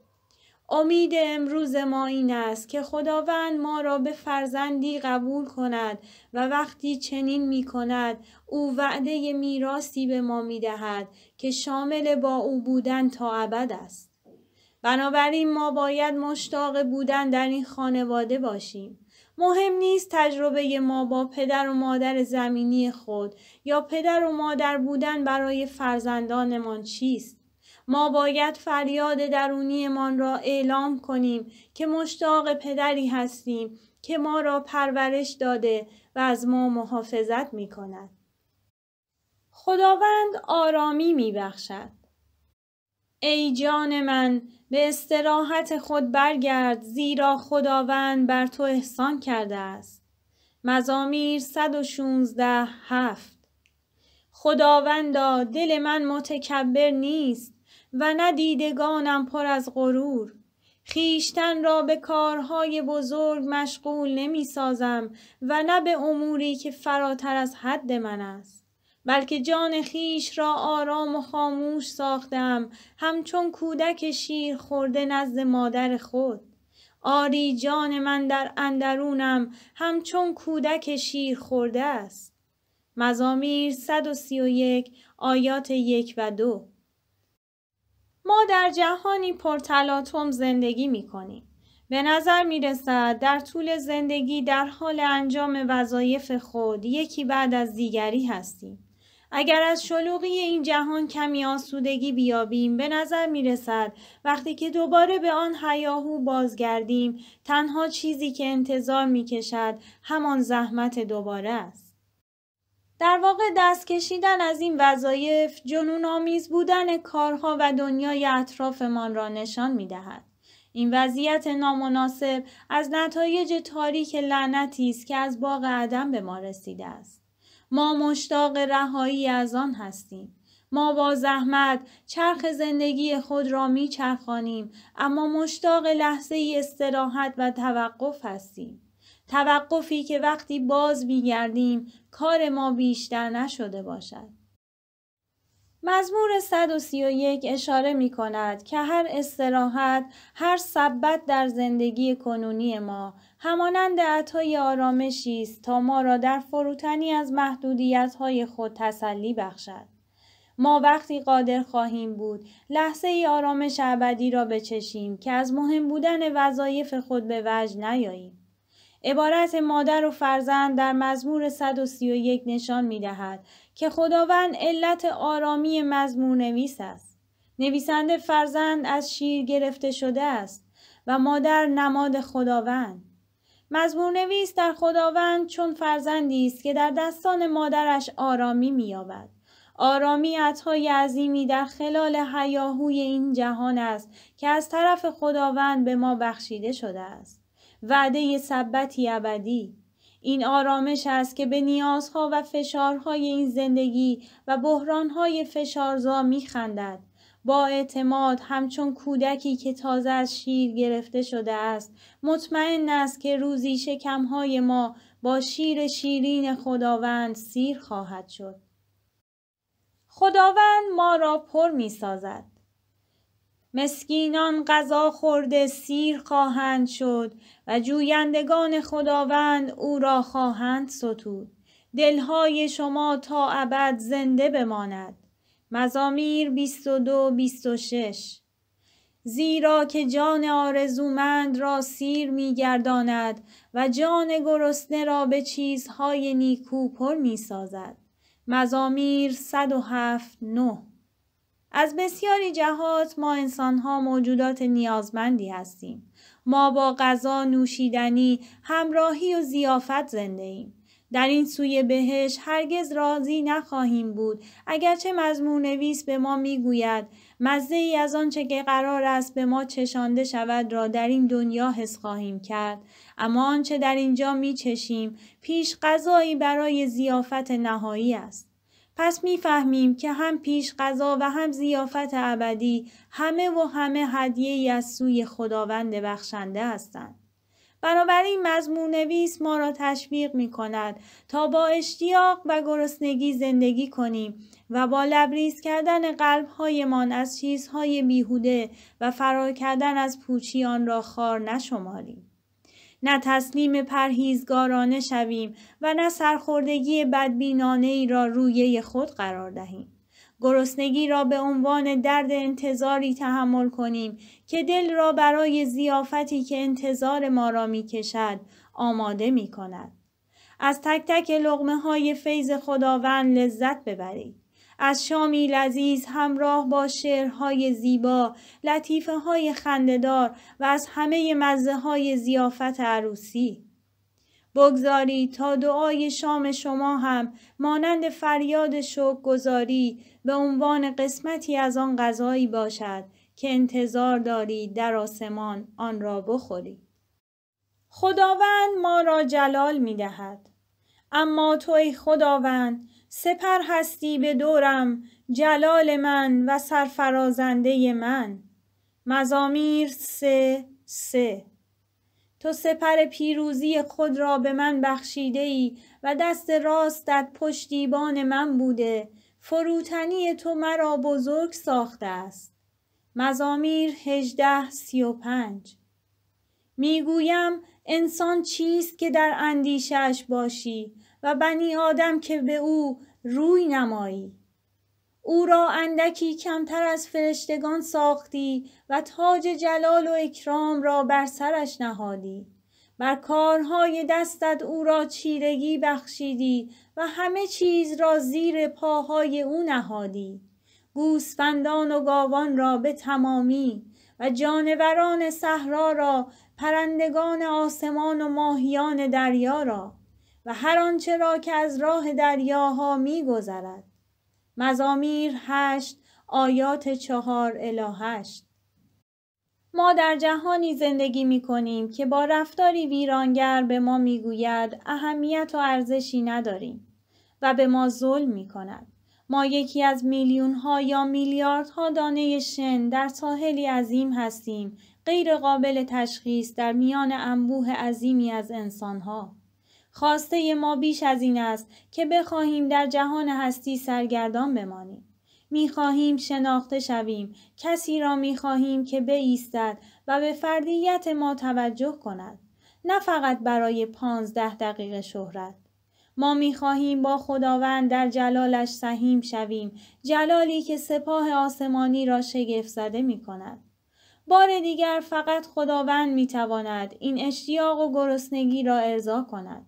امید امروز ما این است که خداوند ما را به فرزندی قبول کند و وقتی چنین می کند او وعده میراثی به ما می دهد که شامل با او بودن تا ابد است. بنابراین ما باید مشتاق بودن در این خانواده باشیم. مهم نیست تجربه ما با پدر و مادر زمینی خود یا پدر و مادر بودن برای فرزندانمان چیست. ما باید فریاد درونیمان را اعلام کنیم که مشتاق پدری هستیم که ما را پرورش داده و از ما محافظت می کند. خداوند آرامی می بخشد. ای جان من به استراحت خود برگرد زیرا خداوند بر تو احسان کرده است. مزامیر 116 هفت خداوندا دل من متکبر نیست و نه دیدگانم پر از غرور خیشتن را به کارهای بزرگ مشغول نمی سازم و نه به اموری که فراتر از حد من است بلکه جان خیش را آرام و خاموش ساختم همچون کودک شیر خورده نزد مادر خود آری جان من در اندرونم همچون کودک شیر خورده است مزامیر 131 آیات یک و دو ما در جهانی پرتلاتوم زندگی می کنیم. به نظر می رسد در طول زندگی در حال انجام وظایف خود یکی بعد از دیگری هستیم. اگر از شلوغی این جهان کمی آسودگی بیابیم به نظر می رسد وقتی که دوباره به آن حیاهو بازگردیم تنها چیزی که انتظار می کشد همان زحمت دوباره است. در واقع دست کشیدن از این وظایف جنون آمیز بودن کارها و دنیای اطرافمان را نشان می دهد. این وضعیت نامناسب از نتایج تاریک لعنتی است که از باغ عدم به ما رسیده است. ما مشتاق رهایی از آن هستیم. ما با زحمت چرخ زندگی خود را می چرخانیم اما مشتاق لحظه استراحت و توقف هستیم. توقفی که وقتی باز میگردیم کار ما بیشتر نشده باشد. مزمور 131 اشاره می کند که هر استراحت، هر سبت در زندگی کنونی ما همانند عطای آرامشی است تا ما را در فروتنی از محدودیت های خود تسلی بخشد. ما وقتی قادر خواهیم بود لحظه ای آرامش ابدی را بچشیم که از مهم بودن وظایف خود به وجه نیاییم. عبارت مادر و فرزند در مزمور 131 نشان می دهد که خداوند علت آرامی مزمور نویس است. نویسنده فرزند از شیر گرفته شده است و مادر نماد خداوند. مزمور نویس در خداوند چون فرزندی است که در دستان مادرش آرامی می‌یابد. آرامی عطای عظیمی در خلال حیاهوی این جهان است که از طرف خداوند به ما بخشیده شده است. وعده ثبتی ابدی این آرامش است که به نیازها و فشارهای این زندگی و بحرانهای فشارزا میخندد با اعتماد همچون کودکی که تازه از شیر گرفته شده است مطمئن است که روزی شکمهای ما با شیر شیرین خداوند سیر خواهد شد خداوند ما را پر می مسکینان غذا خورده سیر خواهند شد و جویندگان خداوند او را خواهند ستود دلهای شما تا ابد زنده بماند مزامیر 22 26 زیرا که جان آرزومند را سیر میگرداند و جان گرسنه را به چیزهای نیکو پر میسازد مزامیر 107 9 از بسیاری جهات ما انسانها موجودات نیازمندی هستیم. ما با غذا، نوشیدنی، همراهی و زیافت زنده ایم. در این سوی بهش هرگز راضی نخواهیم بود اگرچه مضمون نویس به ما میگوید مزه ای از آنچه که قرار است به ما چشانده شود را در این دنیا حس خواهیم کرد اما آنچه در اینجا می چشیم پیش غذایی برای زیافت نهایی است پس میفهمیم که هم پیش غذا و هم زیافت ابدی همه و همه هدیه ای از سوی خداوند بخشنده هستند. بنابراین مضمون نویس ما را تشویق می کند تا با اشتیاق و گرسنگی زندگی کنیم و با لبریز کردن قلبهایمان از چیزهای بیهوده و فرار کردن از پوچی آن را خار نشماریم. نه تسلیم پرهیزگارانه شویم و نه سرخوردگی بدبینانه ای را رویه خود قرار دهیم. گرسنگی را به عنوان درد انتظاری تحمل کنیم که دل را برای زیافتی که انتظار ما را می کشد آماده می کند. از تک تک لغمه های فیض خداوند لذت ببرید. از شامی لذیذ همراه با شعرهای زیبا، لطیفه های خنددار و از همه مزه های زیافت عروسی. بگذارید تا دعای شام شما هم مانند فریاد شوق گذاری به عنوان قسمتی از آن غذایی باشد که انتظار دارید در آسمان آن را بخورید. خداوند ما را جلال می دهد. اما تو ای خداوند سپر هستی به دورم جلال من و سرفرازنده من مزامیر سه سه تو سپر پیروزی خود را به من بخشیده ای و دست راستت پشتیبان من بوده فروتنی تو مرا بزرگ ساخته است مزامیر هجده سی و پنج میگویم انسان چیست که در اندیشش باشی و بنی آدم که به او روی نمایی او را اندکی کمتر از فرشتگان ساختی و تاج جلال و اکرام را بر سرش نهادی بر کارهای دستت او را چیرگی بخشیدی و همه چیز را زیر پاهای او نهادی گوسفندان و گاوان را به تمامی و جانوران صحرا را پرندگان آسمان و ماهیان دریا را و هر آنچه را که از راه دریاها گذرد. مزامیر هشت آیات چهار الا 8 ما در جهانی زندگی می کنیم که با رفتاری ویرانگر به ما میگوید اهمیت و ارزشی نداریم و به ما ظلم می کند. ما یکی از میلیون ها یا ها دانه شن در ساحلی عظیم هستیم غیر قابل تشخیص در میان انبوه عظیمی از انسان ها. خواسته ما بیش از این است که بخواهیم در جهان هستی سرگردان بمانیم. خواهیم شناخته شویم کسی را خواهیم که بیستد و به فردیت ما توجه کند نه فقط برای پانزده دقیقه شهرت ما خواهیم با خداوند در جلالش سهیم شویم جلالی که سپاه آسمانی را شگفت زده می کند. بار دیگر فقط خداوند تواند این اشتیاق و گرسنگی را ارضا کند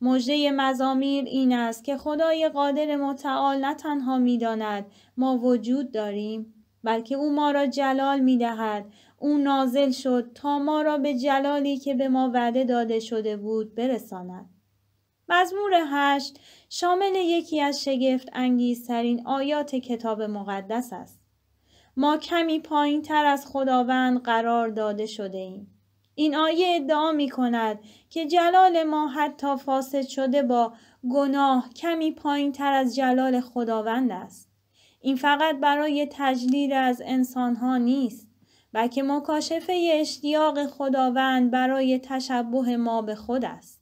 مژده مزامیر این است که خدای قادر متعال نه تنها میداند ما وجود داریم بلکه او ما را جلال می دهد. او نازل شد تا ما را به جلالی که به ما وعده داده شده بود برساند. مزمور هشت شامل یکی از شگفت انگیزترین آیات کتاب مقدس است. ما کمی پایین تر از خداوند قرار داده شده ایم. این آیه ادعا می کند که جلال ما حتی فاسد شده با گناه کمی پایین تر از جلال خداوند است. این فقط برای تجلیل از انسانها نیست بلکه مکاشفه اشتیاق خداوند برای تشبه ما به خود است.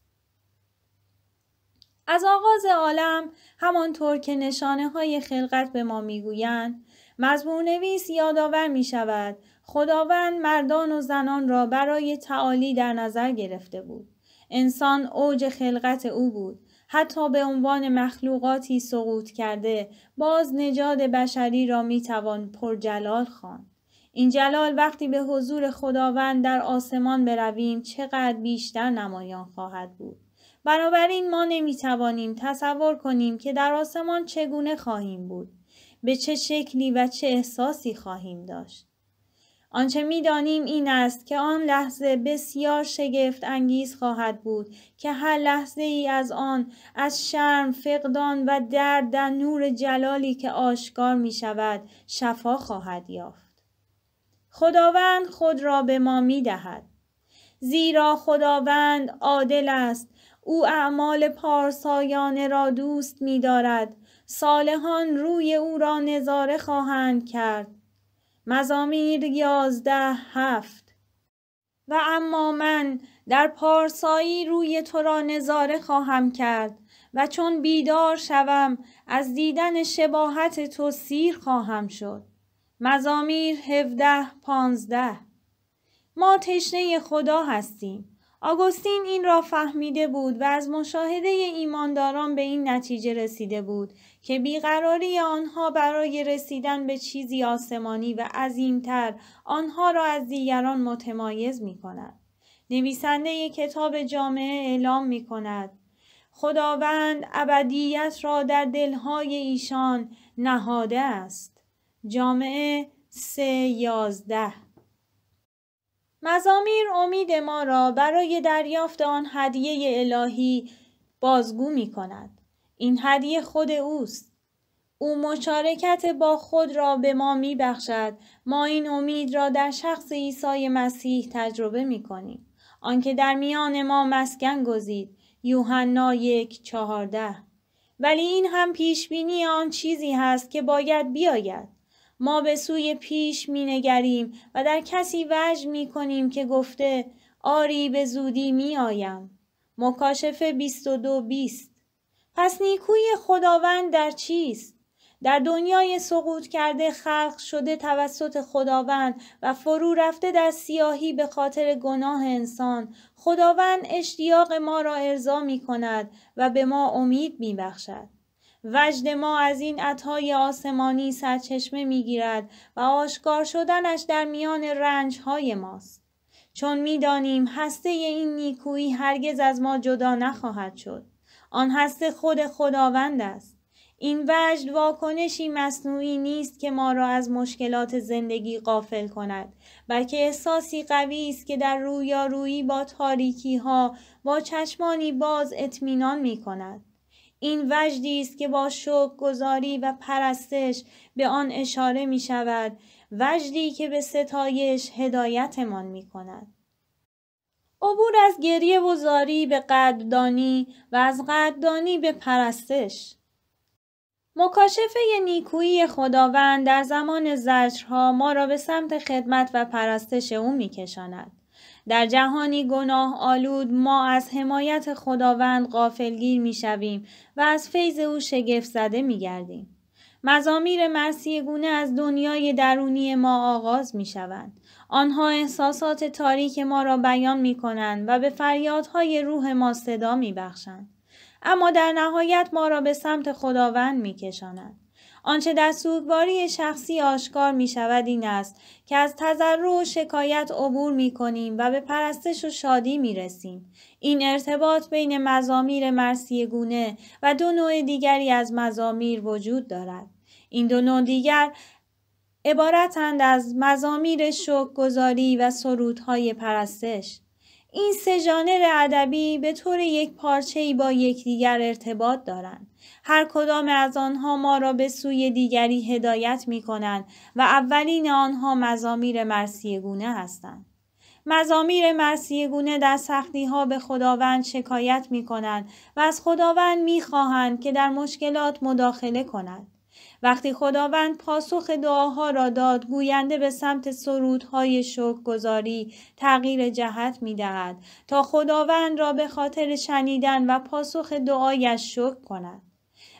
از آغاز عالم همانطور که نشانه های خلقت به ما میگویند مزمور نویس یادآور می شود خداوند مردان و زنان را برای تعالی در نظر گرفته بود. انسان اوج خلقت او بود. حتی به عنوان مخلوقاتی سقوط کرده باز نجاد بشری را می میتوان پرجلال خواند. این جلال وقتی به حضور خداوند در آسمان برویم چقدر بیشتر نمایان خواهد بود. بنابراین ما نمی توانیم تصور کنیم که در آسمان چگونه خواهیم بود. به چه شکلی و چه احساسی خواهیم داشت. آنچه میدانیم این است که آن لحظه بسیار شگفت انگیز خواهد بود که هر لحظه ای از آن از شرم، فقدان و درد در نور جلالی که آشکار می شود شفا خواهد یافت. خداوند خود را به ما می دهد. زیرا خداوند عادل است او اعمال پارسایانه را دوست می دارد. صالحان روی او را نظاره خواهند کرد مزامیر یازده هفت و اما من در پارسایی روی تو را نظاره خواهم کرد و چون بیدار شوم از دیدن شباهت تو سیر خواهم شد مزامیر هفده پانزده ما تشنه خدا هستیم آگوستین این را فهمیده بود و از مشاهده ایمانداران به این نتیجه رسیده بود که بیقراری آنها برای رسیدن به چیزی آسمانی و عظیمتر آنها را از دیگران متمایز می کند. نویسنده کتاب جامعه اعلام می کند. خداوند ابدیت را در دلهای ایشان نهاده است. جامعه سه یازده مزامیر امید ما را برای دریافت آن هدیه الهی بازگو می کند. این هدیه خود اوست. او مشارکت با خود را به ما می بخشد. ما این امید را در شخص عیسی مسیح تجربه می کنیم. آنکه در میان ما مسکن گزید. یوحنا یک چهارده ولی این هم پیش بینی آن چیزی هست که باید بیاید ما به سوی پیش می نگریم و در کسی وج می کنیم که گفته آری به زودی می آیم. مکاشفه 22 20 پس نیکوی خداوند در چیست؟ در دنیای سقوط کرده خلق شده توسط خداوند و فرو رفته در سیاهی به خاطر گناه انسان خداوند اشتیاق ما را ارضا می کند و به ما امید می بخشد. وجد ما از این عطای آسمانی سرچشمه گیرد و آشکار شدنش در میان رنجهای ماست چون میدانیم هسته این نیکویی هرگز از ما جدا نخواهد شد آن هسته خود خداوند است این وجد واکنشی مصنوعی نیست که ما را از مشکلات زندگی قافل کند بلکه احساسی قوی است که در رویارویی با تاریکی ها با چشمانی باز اطمینان می کند این وجدی است که با شک، گذاری و پرستش به آن اشاره می شود وجدی که به ستایش هدایتمان می کند. عبور از گریه و زاری به قدردانی و از قدردانی به پرستش مکاشفه نیکویی خداوند در زمان زجرها ما را به سمت خدمت و پرستش او میکشاند در جهانی گناه آلود ما از حمایت خداوند غافلگیر می شویم و از فیض او شگفت زده می گردیم. مزامیر مرسی گونه از دنیای درونی ما آغاز می شوند. آنها احساسات تاریک ما را بیان می کنند و به فریادهای روح ما صدا می بخشند. اما در نهایت ما را به سمت خداوند می کشانند. آنچه در سوگواری شخصی آشکار می شود این است که از تضرع و شکایت عبور می کنیم و به پرستش و شادی می رسیم. این ارتباط بین مزامیر مرسی گونه و دو نوع دیگری از مزامیر وجود دارد. این دو نوع دیگر عبارتند از مزامیر شکرگزاری و سرودهای پرستش. این سه ژانر ادبی به طور یک پارچه‌ای با یکدیگر ارتباط دارند. هر کدام از آنها ما را به سوی دیگری هدایت می کنند و اولین آنها مزامیر مرسیگونه هستند. مزامیر مرسیگونه در سختی ها به خداوند شکایت می کنند و از خداوند می خواهند که در مشکلات مداخله کند. وقتی خداوند پاسخ دعاها را داد گوینده به سمت سرودهای شکرگزاری تغییر جهت می دهد تا خداوند را به خاطر شنیدن و پاسخ دعایش شکر کند.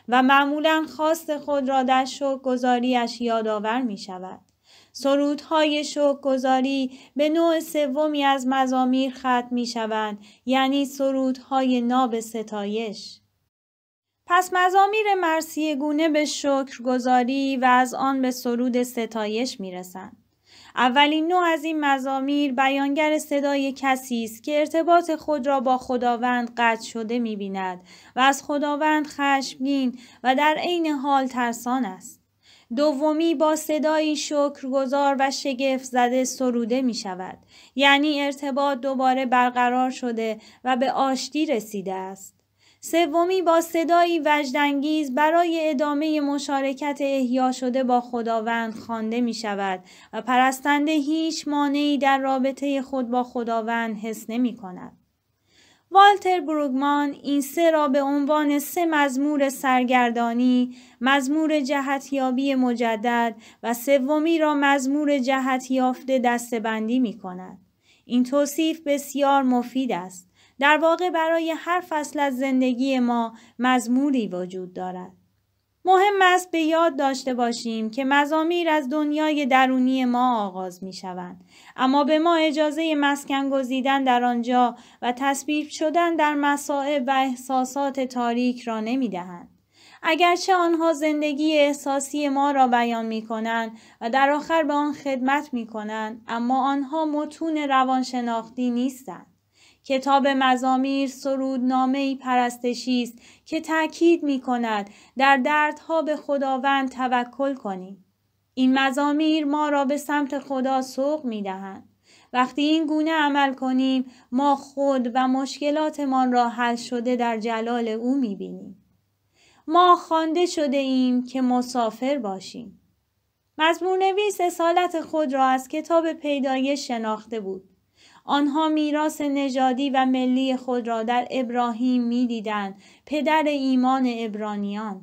و معمولا خواست خود را در گذاریش یادآور می شود. سرودهای شکرگزاری به نوع سومی از مزامیر ختم می شوند یعنی سرودهای ناب ستایش. پس مزامیر گونه به شکرگزاری و از آن به سرود ستایش می رسند. اولین نوع از این مزامیر بیانگر صدای کسی است که ارتباط خود را با خداوند قطع شده میبیند و از خداوند خشمگین و در عین حال ترسان است دومی با صدایی شکرگزار و شگفت زده سروده می شود یعنی ارتباط دوباره برقرار شده و به آشتی رسیده است سومی با صدایی وجدانگیز برای ادامه مشارکت احیا شده با خداوند خوانده می شود و پرستنده هیچ مانعی در رابطه خود با خداوند حس نمی کند. والتر بروگمان این سه را به عنوان سه مزمور سرگردانی، مزمور جهتیابی مجدد و سومی را مزمور جهتیافته دستبندی می کند. این توصیف بسیار مفید است. در واقع برای هر فصل از زندگی ما مزموری وجود دارد. مهم است به یاد داشته باشیم که مزامیر از دنیای درونی ما آغاز می شوند. اما به ما اجازه مسکن گزیدن در آنجا و تسبیب شدن در مسائب و احساسات تاریک را نمی دهند. اگرچه آنها زندگی احساسی ما را بیان می کنند و در آخر به آن خدمت می کنند اما آنها متون روانشناختی نیستند. کتاب مزامیر سرود نامه پرستشی است که تاکید می کند در دردها به خداوند توکل کنیم. این مزامیر ما را به سمت خدا سوق می دهند. وقتی این گونه عمل کنیم ما خود و مشکلاتمان را حل شده در جلال او می بینیم. ما خوانده شده ایم که مسافر باشیم. مزمور نویس اصالت خود را از کتاب پیدایش شناخته بود. آنها میراث نژادی و ملی خود را در ابراهیم میدیدند پدر ایمان ابرانیان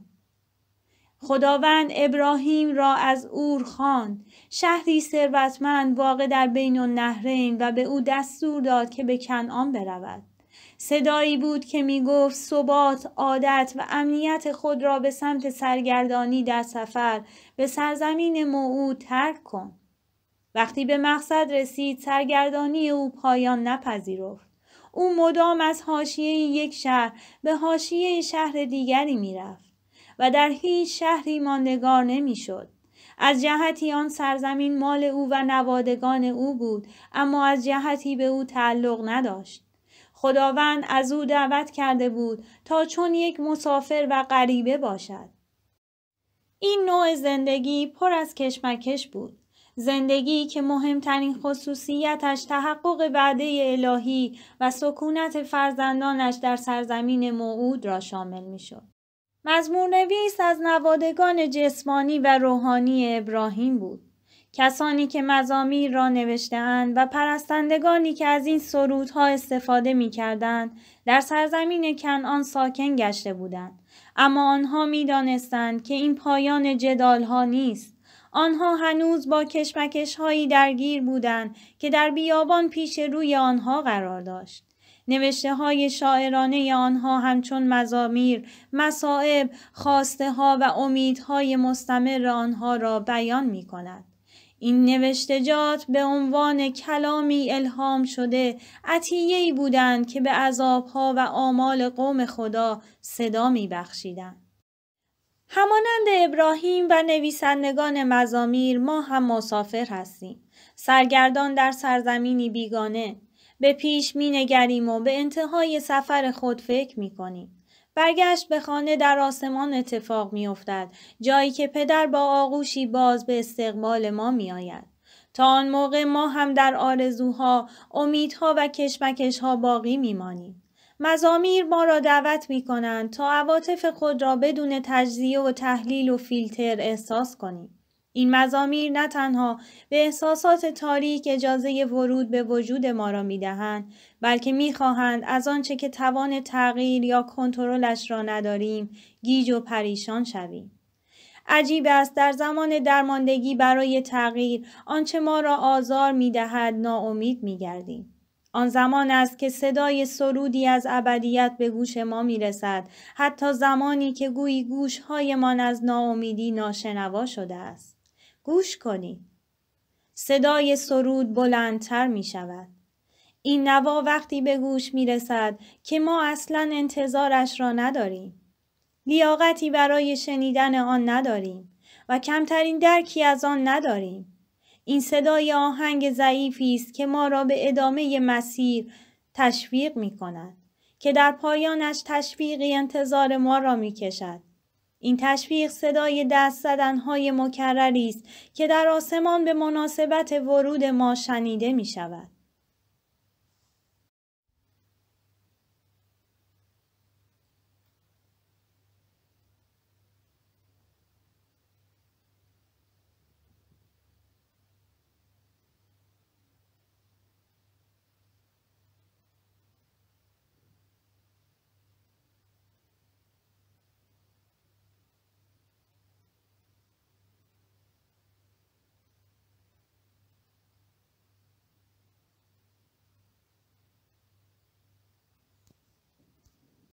خداوند ابراهیم را از اور خواند شهری ثروتمند واقع در بین النهرین و, و به او دستور داد که به کنعان برود صدایی بود که می گفت ثبات، عادت و امنیت خود را به سمت سرگردانی در سفر به سرزمین موعود ترک کن. وقتی به مقصد رسید سرگردانی او پایان نپذیرفت او مدام از حاشیه یک شهر به حاشیه شهر دیگری میرفت و در هیچ شهری ماندگار نمیشد از جهتی آن سرزمین مال او و نوادگان او بود اما از جهتی به او تعلق نداشت خداوند از او دعوت کرده بود تا چون یک مسافر و غریبه باشد این نوع زندگی پر از کشمکش بود زندگی که مهمترین خصوصیتش تحقق وعده الهی و سکونت فرزندانش در سرزمین موعود را شامل میشد. مزمور نویس از نوادگان جسمانی و روحانی ابراهیم بود. کسانی که مزامیر را نوشتهاند و پرستندگانی که از این سرودها استفاده می کردند در سرزمین کنعان ساکن گشته بودند اما آنها می که این پایان ها نیست آنها هنوز با کشمکش هایی درگیر بودند که در بیابان پیش روی آنها قرار داشت. نوشته های شاعرانه آنها همچون مزامیر، مسائب، خواسته ها و امیدهای مستمر آنها را بیان می کند. این نوشتجات به عنوان کلامی الهام شده عطیه‌ای بودند که به عذابها و آمال قوم خدا صدا بخشیدن. همانند ابراهیم و نویسندگان مزامیر ما هم مسافر هستیم. سرگردان در سرزمینی بیگانه. به پیش می نگریم و به انتهای سفر خود فکر می کنیم. برگشت به خانه در آسمان اتفاق می افتد. جایی که پدر با آغوشی باز به استقبال ما می آید. تا آن موقع ما هم در آرزوها، امیدها و کشمکشها باقی می مانیم. مزامیر ما را دعوت می کنند تا عواطف خود را بدون تجزیه و تحلیل و فیلتر احساس کنیم. این مزامیر نه تنها به احساسات تاریک اجازه ورود به وجود ما را می دهند بلکه می خواهند از آنچه که توان تغییر یا کنترلش را نداریم گیج و پریشان شویم. عجیب است در زمان درماندگی برای تغییر آنچه ما را آزار می دهد ناامید می گردیم. آن زمان است که صدای سرودی از ابدیت به گوش ما می رسد حتی زمانی که گویی گوشهایمان از ناامیدی ناشنوا شده است گوش کنید صدای سرود بلندتر می شود این نوا وقتی به گوش می رسد که ما اصلا انتظارش را نداریم لیاقتی برای شنیدن آن نداریم و کمترین درکی از آن نداریم این صدای آهنگ ضعیفی است که ما را به ادامه مسیر تشویق می کند که در پایانش تشویقی انتظار ما را می کشد. این تشویق صدای دست زدنهای مکرری است که در آسمان به مناسبت ورود ما شنیده می شود.